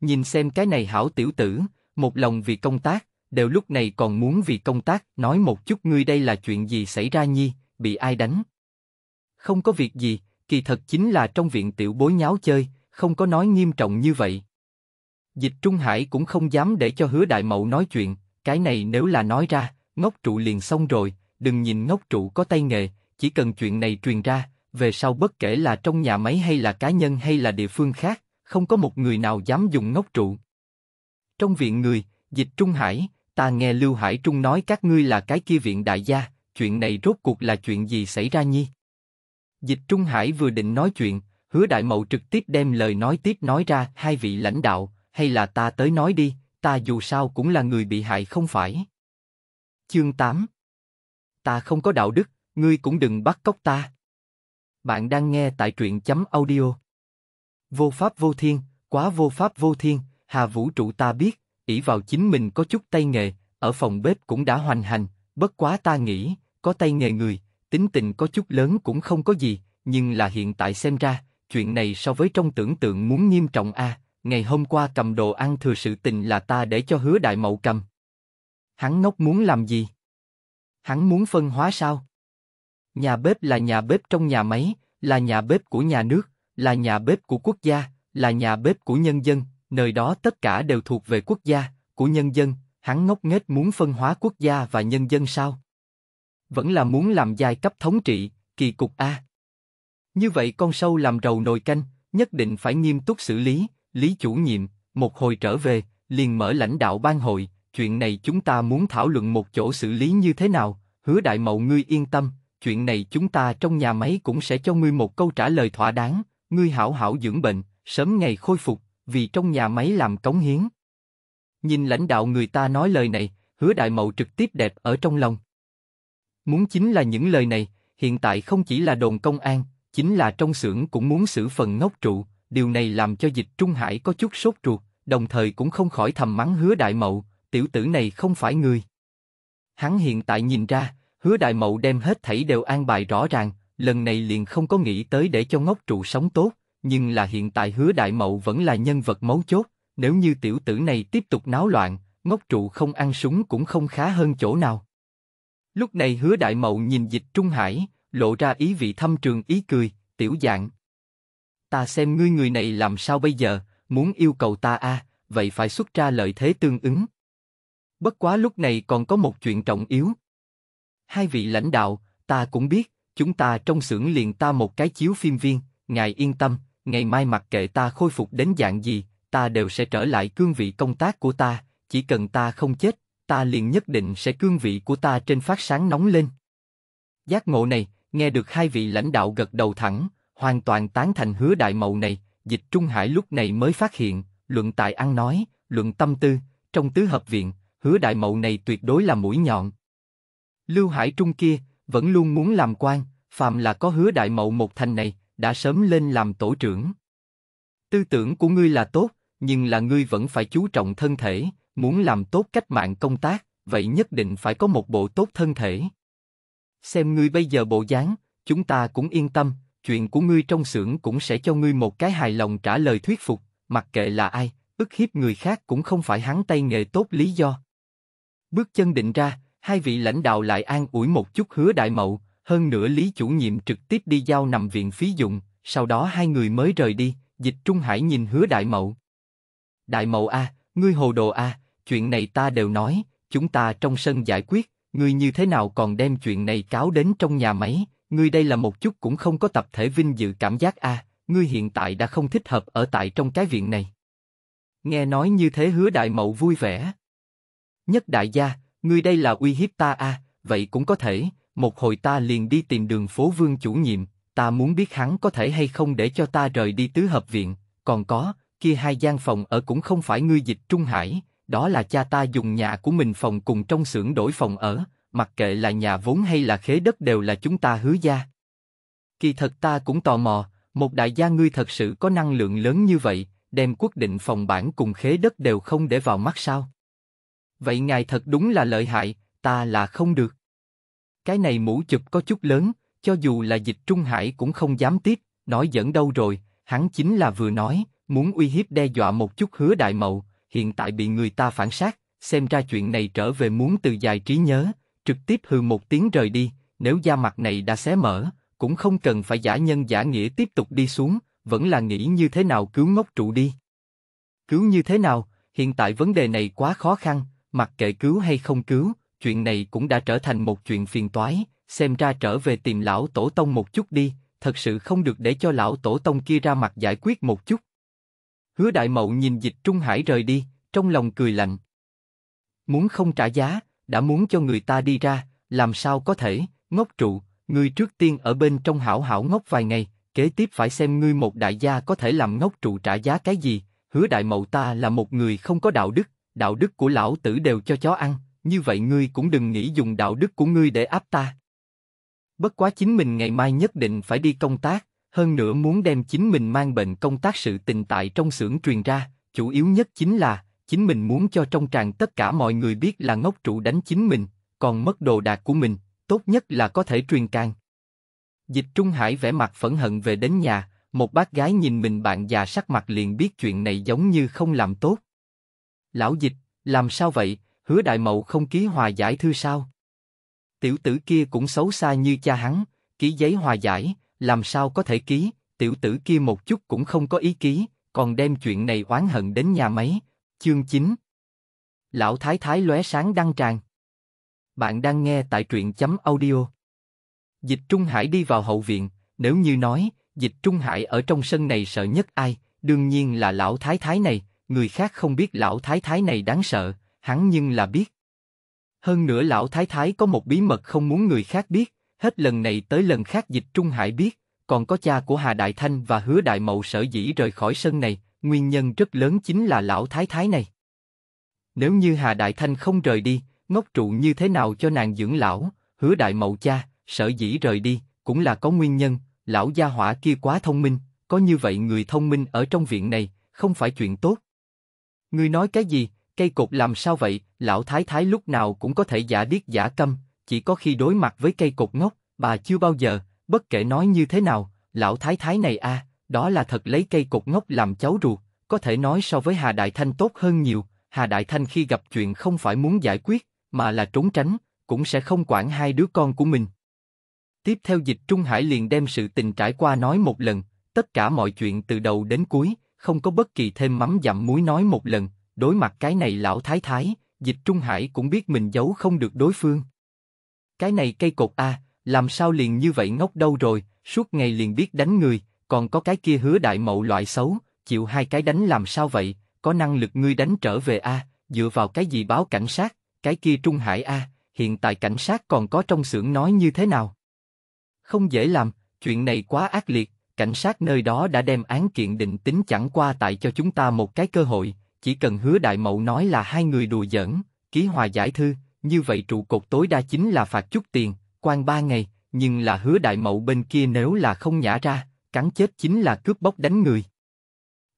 Nhìn xem cái này hảo tiểu tử, một lòng vì công tác, đều lúc này còn muốn vì công tác, nói một chút ngươi đây là chuyện gì xảy ra nhi, bị ai đánh. Không có việc gì, kỳ thật chính là trong viện tiểu bối nháo chơi, không có nói nghiêm trọng như vậy. Dịch Trung Hải cũng không dám để cho Hứa Đại Mậu nói chuyện, cái này nếu là nói ra, ngốc trụ liền xong rồi, đừng nhìn ngốc trụ có tay nghề, chỉ cần chuyện này truyền ra, về sau bất kể là trong nhà máy hay là cá nhân hay là địa phương khác, không có một người nào dám dùng ngốc trụ. Trong viện người, dịch Trung Hải, ta nghe Lưu Hải Trung nói các ngươi là cái kia viện đại gia, chuyện này rốt cuộc là chuyện gì xảy ra nhi? Dịch Trung Hải vừa định nói chuyện, Hứa Đại Mậu trực tiếp đem lời nói tiếp nói ra, hai vị lãnh đạo, hay là ta tới nói đi, ta dù sao cũng là người bị hại không phải. Chương 8 Ta không có đạo đức, ngươi cũng đừng bắt cóc ta. Bạn đang nghe tại truyện chấm audio. Vô pháp vô thiên, quá vô pháp vô thiên, hà vũ trụ ta biết, ỷ vào chính mình có chút tay nghề, ở phòng bếp cũng đã hoành hành, bất quá ta nghĩ, có tay nghề người, tính tình có chút lớn cũng không có gì, nhưng là hiện tại xem ra, chuyện này so với trong tưởng tượng muốn nghiêm trọng a. ngày hôm qua cầm đồ ăn thừa sự tình là ta để cho hứa đại mậu cầm. Hắn ngốc muốn làm gì? Hắn muốn phân hóa sao? Nhà bếp là nhà bếp trong nhà máy, là nhà bếp của nhà nước, là nhà bếp của quốc gia, là nhà bếp của nhân dân, nơi đó tất cả đều thuộc về quốc gia, của nhân dân, hắn ngốc nghếch muốn phân hóa quốc gia và nhân dân sao? Vẫn là muốn làm giai cấp thống trị, kỳ cục a. Như vậy con sâu làm rầu nồi canh, nhất định phải nghiêm túc xử lý, lý chủ nhiệm, một hồi trở về, liền mở lãnh đạo ban hội, chuyện này chúng ta muốn thảo luận một chỗ xử lý như thế nào, hứa đại mậu ngươi yên tâm, chuyện này chúng ta trong nhà máy cũng sẽ cho ngươi một câu trả lời thỏa đáng, ngươi hảo hảo dưỡng bệnh, sớm ngày khôi phục, vì trong nhà máy làm cống hiến. Nhìn lãnh đạo người ta nói lời này, hứa đại mậu trực tiếp đẹp ở trong lòng. Muốn chính là những lời này, hiện tại không chỉ là đồn công an, chính là trong xưởng cũng muốn xử phần ngốc trụ, điều này làm cho dịch Trung Hải có chút sốt ruột, đồng thời cũng không khỏi thầm mắng hứa đại mậu, tiểu tử này không phải người. Hắn hiện tại nhìn ra, hứa đại mậu đem hết thảy đều an bài rõ ràng, lần này liền không có nghĩ tới để cho ngốc trụ sống tốt, nhưng là hiện tại hứa đại mậu vẫn là nhân vật mấu chốt, nếu như tiểu tử này tiếp tục náo loạn, ngốc trụ không ăn súng cũng không khá hơn chỗ nào. Lúc này hứa đại mậu nhìn dịch Trung Hải, lộ ra ý vị thâm trường ý cười, tiểu dạng. Ta xem ngươi người này làm sao bây giờ, muốn yêu cầu ta a, à, vậy phải xuất ra lợi thế tương ứng. Bất quá lúc này còn có một chuyện trọng yếu. Hai vị lãnh đạo, ta cũng biết, chúng ta trong xưởng liền ta một cái chiếu phim viên, ngài yên tâm, ngày mai mặc kệ ta khôi phục đến dạng gì, ta đều sẽ trở lại cương vị công tác của ta, chỉ cần ta không chết, ta liền nhất định sẽ cương vị của ta trên phát sáng nóng lên. Giác ngộ này, Nghe được hai vị lãnh đạo gật đầu thẳng, hoàn toàn tán thành hứa đại mậu này, dịch Trung Hải lúc này mới phát hiện, luận tài ăn nói, luận tâm tư, trong tứ hợp viện, hứa đại mậu này tuyệt đối là mũi nhọn. Lưu Hải Trung kia, vẫn luôn muốn làm quan, phàm là có hứa đại mậu một thành này, đã sớm lên làm tổ trưởng. Tư tưởng của ngươi là tốt, nhưng là ngươi vẫn phải chú trọng thân thể, muốn làm tốt cách mạng công tác, vậy nhất định phải có một bộ tốt thân thể. Xem ngươi bây giờ bộ dáng, chúng ta cũng yên tâm, chuyện của ngươi trong xưởng cũng sẽ cho ngươi một cái hài lòng trả lời thuyết phục, mặc kệ là ai, ức hiếp người khác cũng không phải hắn tay nghề tốt lý do. Bước chân định ra, hai vị lãnh đạo lại an ủi một chút hứa đại mậu, hơn nữa lý chủ nhiệm trực tiếp đi giao nằm viện phí dụng, sau đó hai người mới rời đi, dịch Trung Hải nhìn hứa đại mậu. Đại mậu a, ngươi hồ đồ a, chuyện này ta đều nói, chúng ta trong sân giải quyết, ngươi như thế nào còn đem chuyện này cáo đến trong nhà máy, ngươi đây là một chút cũng không có tập thể vinh dự cảm giác a, ngươi hiện tại đã không thích hợp ở tại trong cái viện này. Nghe nói như thế hứa đại mậu vui vẻ. Nhất đại gia, ngươi đây là uy hiếp ta a, vậy cũng có thể, một hồi ta liền đi tìm đường phố vương chủ nhiệm, ta muốn biết hắn có thể hay không để cho ta rời đi tứ hợp viện, còn có, kia hai gian phòng ở cũng không phải ngươi dịch Trung Hải, đó là cha ta dùng nhà của mình phòng cùng trong xưởng đổi phòng ở, mặc kệ là nhà vốn hay là khế đất đều là chúng ta hứa gia. Kỳ thật ta cũng tò mò, một đại gia ngươi thật sự có năng lượng lớn như vậy, đem quyết định phòng bản cùng khế đất đều không để vào mắt sao? Vậy ngài thật đúng là lợi hại, ta là không được. Cái này mũ chụp có chút lớn, cho dù là dịch Trung Hải cũng không dám tiếp, nói dẫn đâu rồi, hắn chính là vừa nói, muốn uy hiếp đe dọa một chút hứa đại mậu, hiện tại bị người ta phản sát, xem ra chuyện này trở về muốn từ dài trí nhớ, trực tiếp hừ một tiếng rời đi, nếu da mặt này đã xé mở, cũng không cần phải giả nhân giả nghĩa tiếp tục đi xuống, vẫn là nghĩ như thế nào cứu ngốc trụ đi. Cứu như thế nào, hiện tại vấn đề này quá khó khăn, mặc kệ cứu hay không cứu, chuyện này cũng đã trở thành một chuyện phiền toái, xem ra trở về tìm lão tổ tông một chút đi, thật sự không được để cho lão tổ tông kia ra mặt giải quyết một chút. Hứa Đại Mậu nhìn Dịch Trung Hải rời đi, trong lòng cười lạnh. Muốn không trả giá, đã muốn cho người ta đi ra, làm sao có thể, ngốc trụ, ngươi trước tiên ở bên trong hảo hảo ngốc vài ngày, kế tiếp phải xem ngươi một đại gia có thể làm ngốc trụ trả giá cái gì, hứa đại mậu ta là một người không có đạo đức, đạo đức của lão tử đều cho chó ăn, như vậy ngươi cũng đừng nghĩ dùng đạo đức của ngươi để áp ta. Bất quá chính mình ngày mai nhất định phải đi công tác, hơn nữa muốn đem chính mình mang bệnh công tác sự tình tại trong xưởng truyền ra, chủ yếu nhất chính là chính mình muốn cho trong tràng tất cả mọi người biết là ngốc trụ đánh chính mình, còn mất đồ đạc của mình, tốt nhất là có thể truyền càng Dịch Trung Hải vẻ mặt phẫn hận về đến nhà, một bác gái nhìn mình bạn già sắc mặt liền biết chuyện này giống như không làm tốt. Lão Dịch, làm sao vậy, hứa đại mậu không ký hòa giải thư sao? Tiểu tử kia cũng xấu xa như cha hắn, ký giấy hòa giải, làm sao có thể ký, tiểu tử kia một chút cũng không có ý ký, còn đem chuyện này oán hận đến nhà máy, chương 9. Lão Thái Thái lóe sáng đăng tràn. Bạn đang nghe tại truyện chấm audio. Dịch Trung Hải đi vào hậu viện, nếu như nói, Dịch Trung Hải ở trong sân này sợ nhất ai, đương nhiên là lão thái thái này, người khác không biết lão thái thái này đáng sợ, hắn nhưng là biết. Hơn nữa lão thái thái có một bí mật không muốn người khác biết, Hết lần này tới lần khác dịch Trung Hải biết, còn có cha của Hà Đại Thanh và Hứa Đại Mậu sở dĩ rời khỏi sân này, nguyên nhân rất lớn chính là lão thái thái này. Nếu như Hà Đại Thanh không rời đi, ngốc trụ như thế nào cho nàng dưỡng lão, Hứa Đại Mậu cha, sở dĩ rời đi, cũng là có nguyên nhân, lão gia hỏa kia quá thông minh, có như vậy người thông minh ở trong viện này, không phải chuyện tốt. Ngươi nói cái gì, cây cột làm sao vậy, lão thái thái lúc nào cũng có thể giả điếc giả câm, chỉ có khi đối mặt với cây cột ngốc, bà chưa bao giờ, bất kể nói như thế nào, lão thái thái này a, à, đó là thật lấy cây cột ngốc làm cháu ruột, có thể nói so với Hà Đại Thanh tốt hơn nhiều, Hà Đại Thanh khi gặp chuyện không phải muốn giải quyết, mà là trốn tránh, cũng sẽ không quản hai đứa con của mình. Tiếp theo dịch Trung Hải liền đem sự tình trải qua nói một lần, tất cả mọi chuyện từ đầu đến cuối, không có bất kỳ thêm mắm dặm muối nói một lần, đối mặt cái này lão thái thái, dịch Trung Hải cũng biết mình giấu không được đối phương. Cái này cây cột a, làm sao liền như vậy ngốc đâu rồi, suốt ngày liền biết đánh người, còn có cái kia hứa đại mậu loại xấu, chịu hai cái đánh làm sao vậy, có năng lực ngươi đánh trở về a, dựa vào cái gì báo cảnh sát, cái kia Trung Hải a, hiện tại cảnh sát còn có trong xưởng nói như thế nào? Không dễ làm, chuyện này quá ác liệt, cảnh sát nơi đó đã đem án kiện định tính chẳng qua tại cho chúng ta một cái cơ hội, chỉ cần hứa đại mậu nói là hai người đùa giỡn, ký hòa giải thư, như vậy trụ cột tối đa chính là phạt chút tiền, quan ba ngày, nhưng là hứa đại mậu bên kia nếu là không nhả ra, cắn chết chính là cướp bóc đánh người.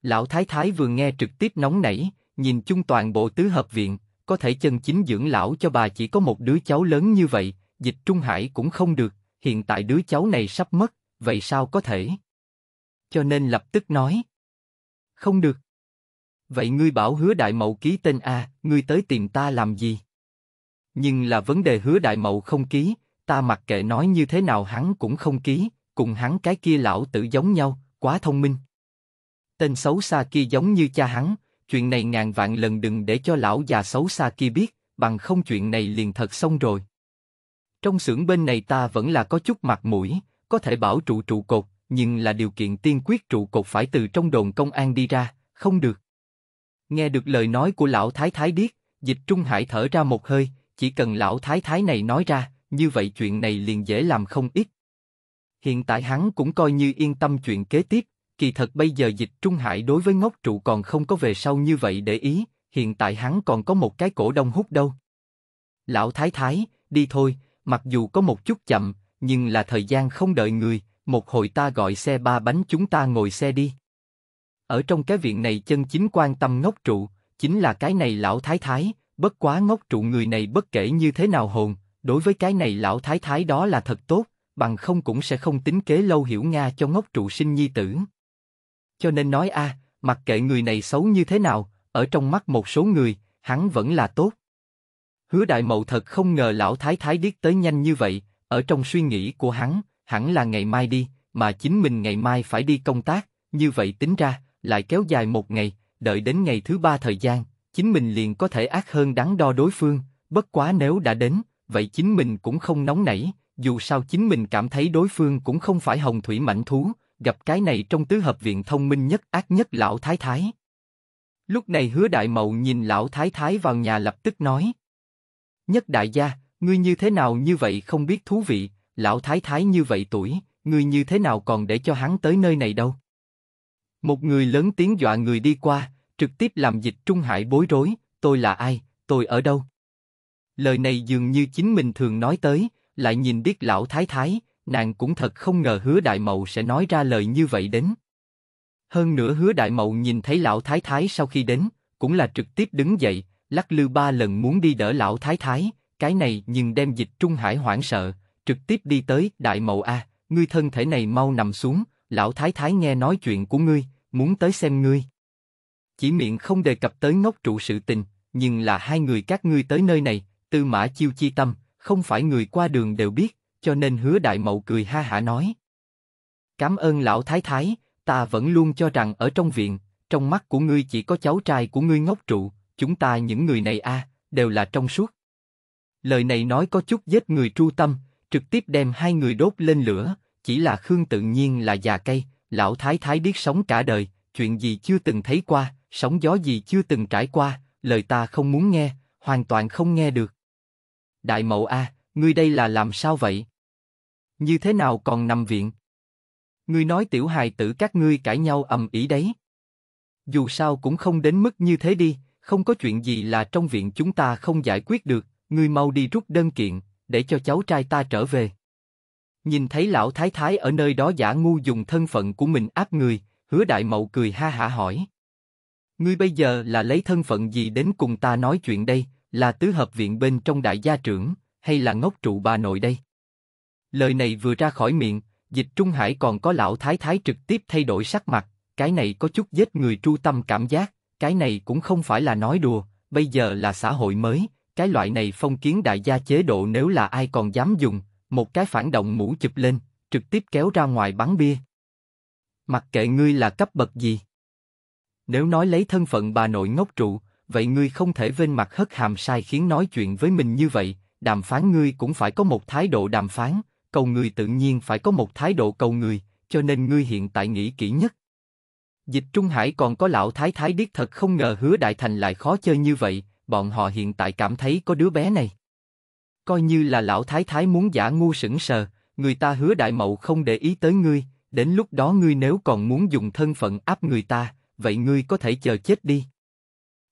Lão Thái Thái vừa nghe trực tiếp nóng nảy, nhìn chung toàn bộ tứ hợp viện, có thể chân chính dưỡng lão cho bà chỉ có một đứa cháu lớn như vậy, dịch Trung Hải cũng không được, hiện tại đứa cháu này sắp mất, vậy sao có thể? Cho nên lập tức nói. Không được. Vậy ngươi bảo hứa đại mậu ký tên A, ngươi tới tìm ta làm gì? Nhưng là vấn đề hứa đại mậu không ký, ta mặc kệ nói như thế nào hắn cũng không ký, cùng hắn cái kia lão tử giống nhau, quá thông minh. Tên xấu xa kia giống như cha hắn, chuyện này ngàn vạn lần đừng để cho lão già xấu xa kia biết, bằng không chuyện này liền thật xong rồi. Trong xưởng bên này ta vẫn là có chút mặt mũi, có thể bảo trụ trụ cột, nhưng là điều kiện tiên quyết trụ cột phải từ trong đồn công an đi ra, không được. Nghe được lời nói của lão thái thái điếc, dịch trung hải thở ra một hơi, chỉ cần lão thái thái này nói ra, như vậy chuyện này liền dễ làm không ít. Hiện tại hắn cũng coi như yên tâm chuyện kế tiếp, kỳ thật bây giờ dịch Trung Hải đối với ngốc trụ còn không có về sau như vậy để ý, hiện tại hắn còn có một cái cổ đông hút đâu. Lão thái thái, đi thôi, mặc dù có một chút chậm, nhưng là thời gian không đợi người, một hồi ta gọi xe ba bánh chúng ta ngồi xe đi. Ở trong cái viện này chân chính quan tâm ngốc trụ, chính là cái này lão thái thái, bất quá ngốc trụ người này bất kể như thế nào hồn, đối với cái này lão thái thái đó là thật tốt, bằng không cũng sẽ không tính kế lâu hiểu Nga cho ngốc trụ sinh nhi tử. Cho nên nói a, à, mặc kệ người này xấu như thế nào, ở trong mắt một số người, hắn vẫn là tốt. Hứa đại mậu thật không ngờ lão thái thái điếc tới nhanh như vậy, ở trong suy nghĩ của hắn, hẳn là ngày mai đi, mà chính mình ngày mai phải đi công tác, như vậy tính ra, lại kéo dài một ngày, đợi đến ngày thứ ba thời gian, chính mình liền có thể ác hơn đáng đo đối phương, bất quá nếu đã đến, vậy chính mình cũng không nóng nảy, dù sao chính mình cảm thấy đối phương cũng không phải hồng thủy mạnh thú, gặp cái này trong tứ hợp viện thông minh nhất ác nhất lão thái thái. Lúc này hứa đại mậu nhìn lão thái thái vào nhà lập tức nói. Nhất đại gia, ngươi như thế nào như vậy không biết thú vị, lão thái thái như vậy tuổi, ngươi như thế nào còn để cho hắn tới nơi này đâu. Một người lớn tiếng dọa người đi qua, trực tiếp làm dịch Trung Hải bối rối, tôi là ai, tôi ở đâu? Lời này dường như chính mình thường nói tới, lại nhìn biết lão thái thái, nàng cũng thật không ngờ hứa đại mậu sẽ nói ra lời như vậy đến. Hơn nữa hứa đại mậu nhìn thấy lão thái thái sau khi đến, cũng là trực tiếp đứng dậy, lắc lư ba lần muốn đi đỡ lão thái thái, cái này nhưng đem dịch Trung Hải hoảng sợ, trực tiếp đi tới đại mậu a, ngươi thân thể này mau nằm xuống, lão thái thái nghe nói chuyện của ngươi, muốn tới xem ngươi chỉ miệng không đề cập tới ngốc trụ sự tình, nhưng là hai người các ngươi tới nơi này, tư mã chiêu chi tâm, không phải người qua đường đều biết, cho nên hứa đại mậu cười ha hả nói. Cảm ơn lão thái thái, ta vẫn luôn cho rằng ở trong viện, trong mắt của ngươi chỉ có cháu trai của ngươi ngốc trụ, chúng ta những người này a đều là trong suốt. Lời này nói có chút giết người tru tâm, trực tiếp đem hai người đốt lên lửa, chỉ là Khương tự nhiên là già cây, lão thái thái biết sống cả đời, chuyện gì chưa từng thấy qua, sóng gió gì chưa từng trải qua, lời ta không muốn nghe, hoàn toàn không nghe được. Đại mậu a, ngươi đây là làm sao vậy? Như thế nào còn nằm viện? Ngươi nói tiểu hài tử các ngươi cãi nhau ầm ĩ đấy. Dù sao cũng không đến mức như thế đi, không có chuyện gì là trong viện chúng ta không giải quyết được, ngươi mau đi rút đơn kiện, để cho cháu trai ta trở về. Nhìn thấy lão thái thái ở nơi đó giả ngu dùng thân phận của mình áp người, hứa đại mậu cười ha hả hỏi. Ngươi bây giờ là lấy thân phận gì đến cùng ta nói chuyện đây, là tứ hợp viện bên trong đại gia trưởng, hay là ngốc trụ bà nội đây? Lời này vừa ra khỏi miệng, dịch Trung Hải còn có lão thái thái trực tiếp thay đổi sắc mặt, cái này có chút giết người tru tâm cảm giác, cái này cũng không phải là nói đùa, bây giờ là xã hội mới, cái loại này phong kiến đại gia chế độ nếu là ai còn dám dùng, một cái phản động mũ chụp lên, trực tiếp kéo ra ngoài bắn bia. Mặc kệ ngươi là cấp bậc gì, nếu nói lấy thân phận bà nội ngốc trụ, vậy ngươi không thể vên mặt hất hàm sai khiến nói chuyện với mình như vậy, đàm phán ngươi cũng phải có một thái độ đàm phán, cầu người tự nhiên phải có một thái độ cầu người, cho nên ngươi hiện tại nghĩ kỹ nhất. Dịch Trung Hải còn có lão thái thái điếc thật không ngờ hứa đại thành lại khó chơi như vậy, bọn họ hiện tại cảm thấy có đứa bé này. Coi như là lão thái thái muốn giả ngu sững sờ, người ta hứa đại mậu không để ý tới ngươi, đến lúc đó ngươi nếu còn muốn dùng thân phận áp người ta, vậy ngươi có thể chờ chết đi.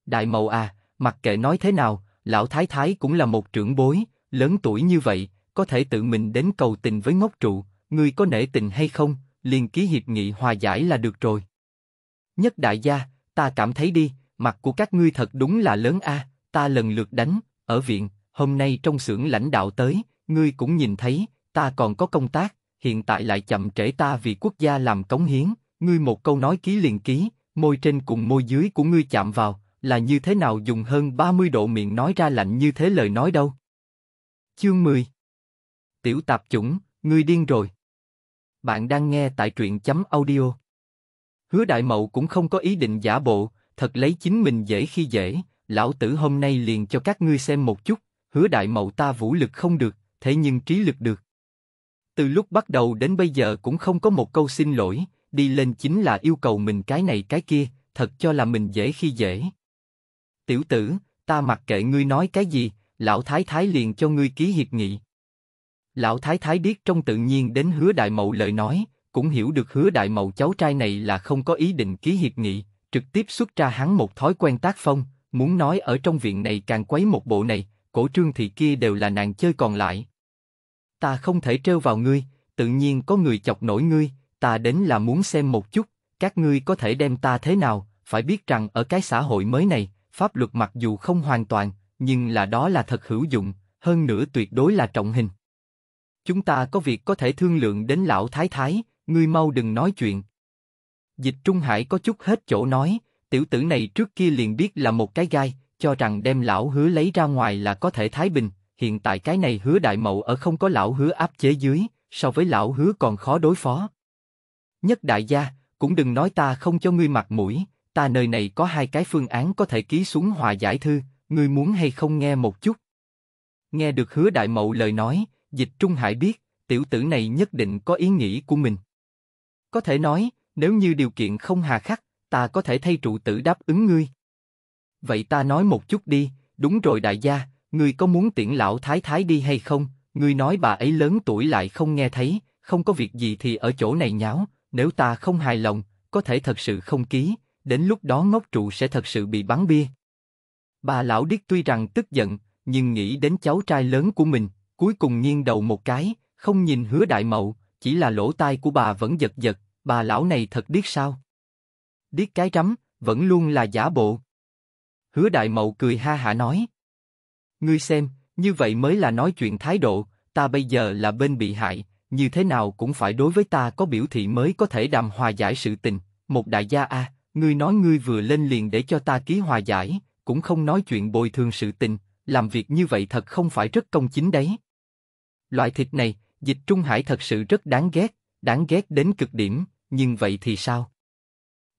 Đại mậu à, mặc kệ nói thế nào, lão thái thái cũng là một trưởng bối, lớn tuổi như vậy, có thể tự mình đến cầu tình với ngốc trụ, ngươi có nể tình hay không, liền ký hiệp nghị hòa giải là được rồi. Nhất đại gia, ta cảm thấy đi, mặt của các ngươi thật đúng là lớn a, ta lần lượt đánh, ở viện, hôm nay trong xưởng lãnh đạo tới, ngươi cũng nhìn thấy, ta còn có công tác, hiện tại lại chậm trễ ta vì quốc gia làm cống hiến, ngươi một câu nói ký liền ký, môi trên cùng môi dưới của ngươi chạm vào, là như thế nào dùng hơn 30 độ miệng nói ra lạnh như thế lời nói đâu. Chương 10 Tiểu tạp chủng, ngươi điên rồi. Bạn đang nghe tại truyện chấm audio. Hứa Đại Mậu cũng không có ý định giả bộ, thật lấy chính mình dễ khi dễ, lão tử hôm nay liền cho các ngươi xem một chút, hứa Đại Mậu ta vũ lực không được, thế nhưng trí lực được. Từ lúc bắt đầu đến bây giờ cũng không có một câu xin lỗi, đi lên chính là yêu cầu mình cái này cái kia, thật cho là mình dễ khi dễ. Tiểu tử, ta mặc kệ ngươi nói cái gì, lão thái thái liền cho ngươi ký hiệp nghị. Lão thái thái biết trong tự nhiên đến hứa đại mậu lời nói, cũng hiểu được hứa đại mậu cháu trai này là không có ý định ký hiệp nghị, trực tiếp xuất ra hắn một thói quen tác phong, muốn nói ở trong viện này càng quấy một bộ này, cổ trương thị kia đều là nàng chơi còn lại. Ta không thể trêu vào ngươi, tự nhiên có người chọc nổi ngươi, ta đến là muốn xem một chút, các ngươi có thể đem ta thế nào, phải biết rằng ở cái xã hội mới này, pháp luật mặc dù không hoàn toàn, nhưng là đó là thật hữu dụng, hơn nữa tuyệt đối là trọng hình. Chúng ta có việc có thể thương lượng đến lão thái thái, ngươi mau đừng nói chuyện. Dịch Trung Hải có chút hết chỗ nói, tiểu tử này trước kia liền biết là một cái gai, cho rằng đem lão hứa lấy ra ngoài là có thể thái bình, hiện tại cái này hứa đại mậu ở không có lão hứa áp chế dưới, so với lão hứa còn khó đối phó. Nhất đại gia, cũng đừng nói ta không cho ngươi mặt mũi, ta nơi này có hai cái phương án có thể ký xuống hòa giải thư, ngươi muốn hay không nghe một chút. Nghe được hứa đại mậu lời nói, dịch trung hải biết, tiểu tử này nhất định có ý nghĩ của mình. Có thể nói, nếu như điều kiện không hà khắc, ta có thể thay trụ tử đáp ứng ngươi. Vậy ta nói một chút đi, đúng rồi đại gia, ngươi có muốn tiễn lão thái thái đi hay không? Ngươi nói bà ấy lớn tuổi lại không nghe thấy, không có việc gì thì ở chỗ này nháo, nếu ta không hài lòng, có thể thật sự không ký, đến lúc đó ngốc trụ sẽ thật sự bị bắn bia. Bà lão điếc tuy rằng tức giận, nhưng nghĩ đến cháu trai lớn của mình, cuối cùng nghiêng đầu một cái, không nhìn hứa đại mậu, chỉ là lỗ tai của bà vẫn giật giật, bà lão này thật điếc sao? Điếc cái rắm, vẫn luôn là giả bộ. Hứa đại mậu cười ha hả nói. Ngươi xem, như vậy mới là nói chuyện thái độ, ta bây giờ là bên bị hại, như thế nào cũng phải đối với ta có biểu thị mới có thể đàm hòa giải sự tình, một đại gia a, ngươi nói ngươi vừa lên liền để cho ta ký hòa giải, cũng không nói chuyện bồi thường sự tình, làm việc như vậy thật không phải rất công chính đấy. Loại thịt này, dịch Trung Hải thật sự rất đáng ghét, đáng ghét đến cực điểm, nhưng vậy thì sao?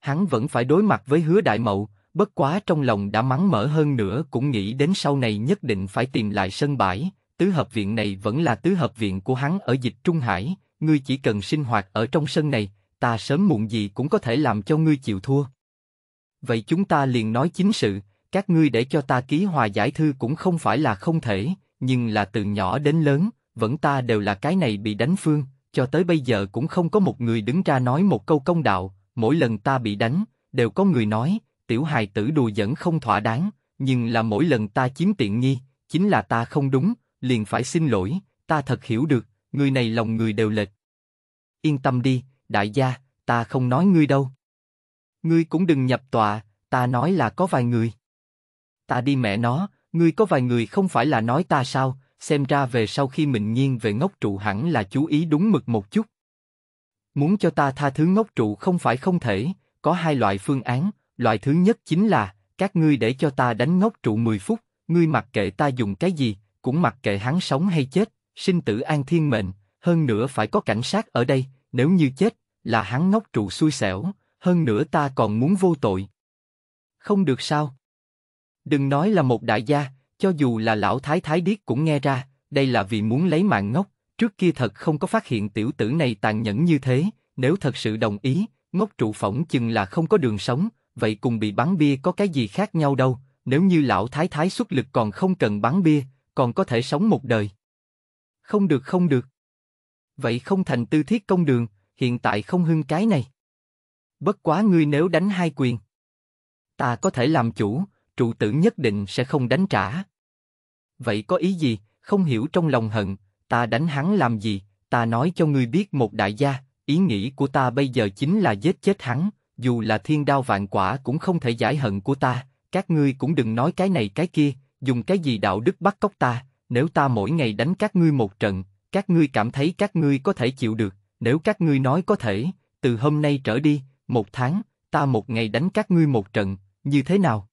Hắn vẫn phải đối mặt với hứa đại mậu, bất quá trong lòng đã mắng mở hơn nữa cũng nghĩ đến sau này nhất định phải tìm lại sân bãi, tứ hợp viện này vẫn là tứ hợp viện của hắn ở dịch Trung Hải, ngươi chỉ cần sinh hoạt ở trong sân này, ta sớm muộn gì cũng có thể làm cho ngươi chịu thua. Vậy chúng ta liền nói chính sự, các ngươi để cho ta ký hòa giải thư cũng không phải là không thể, nhưng là từ nhỏ đến lớn, vẫn ta đều là cái này bị đánh phương, cho tới bây giờ cũng không có một người đứng ra nói một câu công đạo, mỗi lần ta bị đánh, đều có người nói, tiểu hài tử đùa dẫn không thỏa đáng, nhưng là mỗi lần ta chiếm tiện nghi, chính là ta không đúng, liền phải xin lỗi, ta thật hiểu được, người này lòng người đều lệch. Yên tâm đi, đại gia, ta không nói ngươi đâu. Ngươi cũng đừng nhập tòa, ta nói là có vài người. Ta đi mẹ nó, ngươi có vài người không phải là nói ta sao, xem ra về sau khi mình nhiên về ngốc trụ hẳn là chú ý đúng mực một chút. Muốn cho ta tha thứ ngốc trụ không phải không thể, có hai loại phương án, loại thứ nhất chính là, các ngươi để cho ta đánh ngốc trụ 10 phút, ngươi mặc kệ ta dùng cái gì, cũng mặc kệ hắn sống hay chết, sinh tử an thiên mệnh, hơn nữa phải có cảnh sát ở đây, nếu như chết, là hắn ngốc trụ xui xẻo, hơn nữa ta còn muốn vô tội. Không được sao? Đừng nói là một đại gia, cho dù là lão thái thái điếc cũng nghe ra, đây là vì muốn lấy mạng ngốc, trước kia thật không có phát hiện tiểu tử này tàn nhẫn như thế, nếu thật sự đồng ý, ngốc trụ phỏng chừng là không có đường sống, vậy cùng bị bắn bia có cái gì khác nhau đâu, nếu như lão thái thái xuất lực còn không cần bắn bia, còn có thể sống một đời. Không được không được. Vậy không thành tư thiết công đường, hiện tại không hưng cái này. Bất quá ngươi nếu đánh hai quyền. Ta có thể làm chủ, trụ tử nhất định sẽ không đánh trả. Vậy có ý gì, không hiểu trong lòng hận, ta đánh hắn làm gì, ta nói cho ngươi biết một đại gia, ý nghĩ của ta bây giờ chính là giết chết hắn, dù là thiên đao vạn quả cũng không thể giải hận của ta, các ngươi cũng đừng nói cái này cái kia, dùng cái gì đạo đức bắt cóc ta, nếu ta mỗi ngày đánh các ngươi một trận, các ngươi cảm thấy các ngươi có thể chịu được, nếu các ngươi nói có thể, từ hôm nay trở đi, một tháng, ta một ngày đánh các ngươi một trận, như thế nào?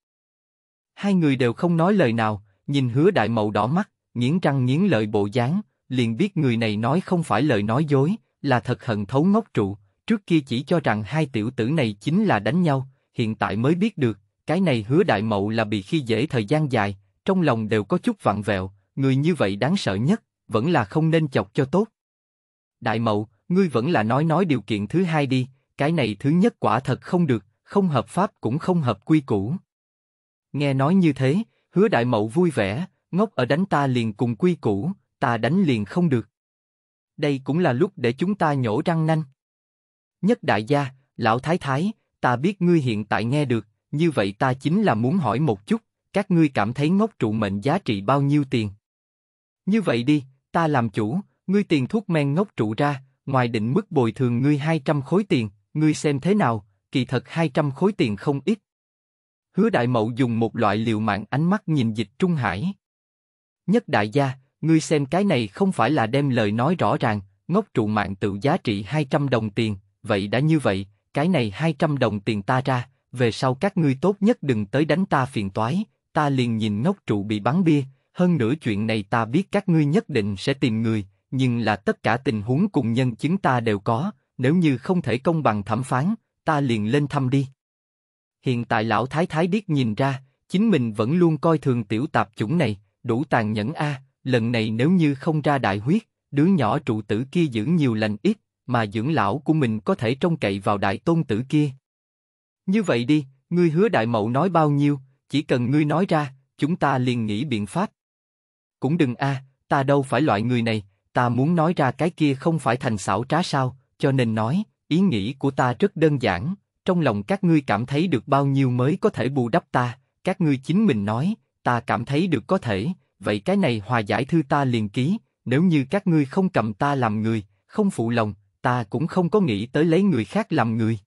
Hai người đều không nói lời nào, nhìn hứa đại mậu đỏ mắt, nghiến răng nghiến lợi bộ dáng, liền biết người này nói không phải lời nói dối, là thật hận thấu ngốc trụ, trước kia chỉ cho rằng hai tiểu tử này chính là đánh nhau, hiện tại mới biết được, cái này hứa đại mậu là bị khi dễ thời gian dài, trong lòng đều có chút vặn vẹo, người như vậy đáng sợ nhất, vẫn là không nên chọc cho tốt. Đại Mậu, ngươi vẫn là nói nói điều kiện thứ hai đi, cái này thứ nhất quả thật không được, không hợp pháp cũng không hợp quy củ. Nghe nói như thế, hứa Đại Mậu vui vẻ, ngốc ở đánh ta liền cùng quy củ, ta đánh liền không được. Đây cũng là lúc để chúng ta nhổ răng nanh. Nhất đại gia, lão thái thái, ta biết ngươi hiện tại nghe được, như vậy ta chính là muốn hỏi một chút, các ngươi cảm thấy ngốc trụ mệnh giá trị bao nhiêu tiền? Như vậy đi, ta làm chủ, ngươi tiền thuốc men ngốc trụ ra, ngoài định mức bồi thường ngươi 200 khối tiền, ngươi xem thế nào, kỳ thật 200 khối tiền không ít. Hứa Đại Mậu dùng một loại liều mạng ánh mắt nhìn dịch Trung Hải. Nhất đại gia, ngươi xem cái này không phải là đem lời nói rõ ràng, ngốc trụ mạng tự giá trị 200 đồng tiền, vậy đã như vậy, cái này 200 đồng tiền ta ra, về sau các ngươi tốt nhất đừng tới đánh ta phiền toái, ta liền nhìn ngốc trụ bị bắn bia, hơn nữa chuyện này ta biết các ngươi nhất định sẽ tìm người, nhưng là tất cả tình huống cùng nhân chứng ta đều có, nếu như không thể công bằng thẩm phán, ta liền lên thăm đi. Hiện tại lão thái thái biết nhìn ra, chính mình vẫn luôn coi thường tiểu tạp chủng này, đủ tàn nhẫn a, lần này nếu như không ra đại huyết, đứa nhỏ trụ tử kia dưỡng nhiều lành ít, mà dưỡng lão của mình có thể trông cậy vào đại tôn tử kia. Như vậy đi, ngươi hứa đại mậu nói bao nhiêu, chỉ cần ngươi nói ra, chúng ta liền nghĩ biện pháp. Cũng đừng a, ta đâu phải loại người này, ta muốn nói ra cái kia không phải thành xảo trá sao, cho nên nói, ý nghĩ của ta rất đơn giản, trong lòng các ngươi cảm thấy được bao nhiêu mới có thể bù đắp ta, các ngươi chính mình nói, ta cảm thấy được có thể, vậy cái này hòa giải thư ta liền ký, nếu như các ngươi không cầm ta làm người, không phụ lòng, ta cũng không có nghĩ tới lấy người khác làm người.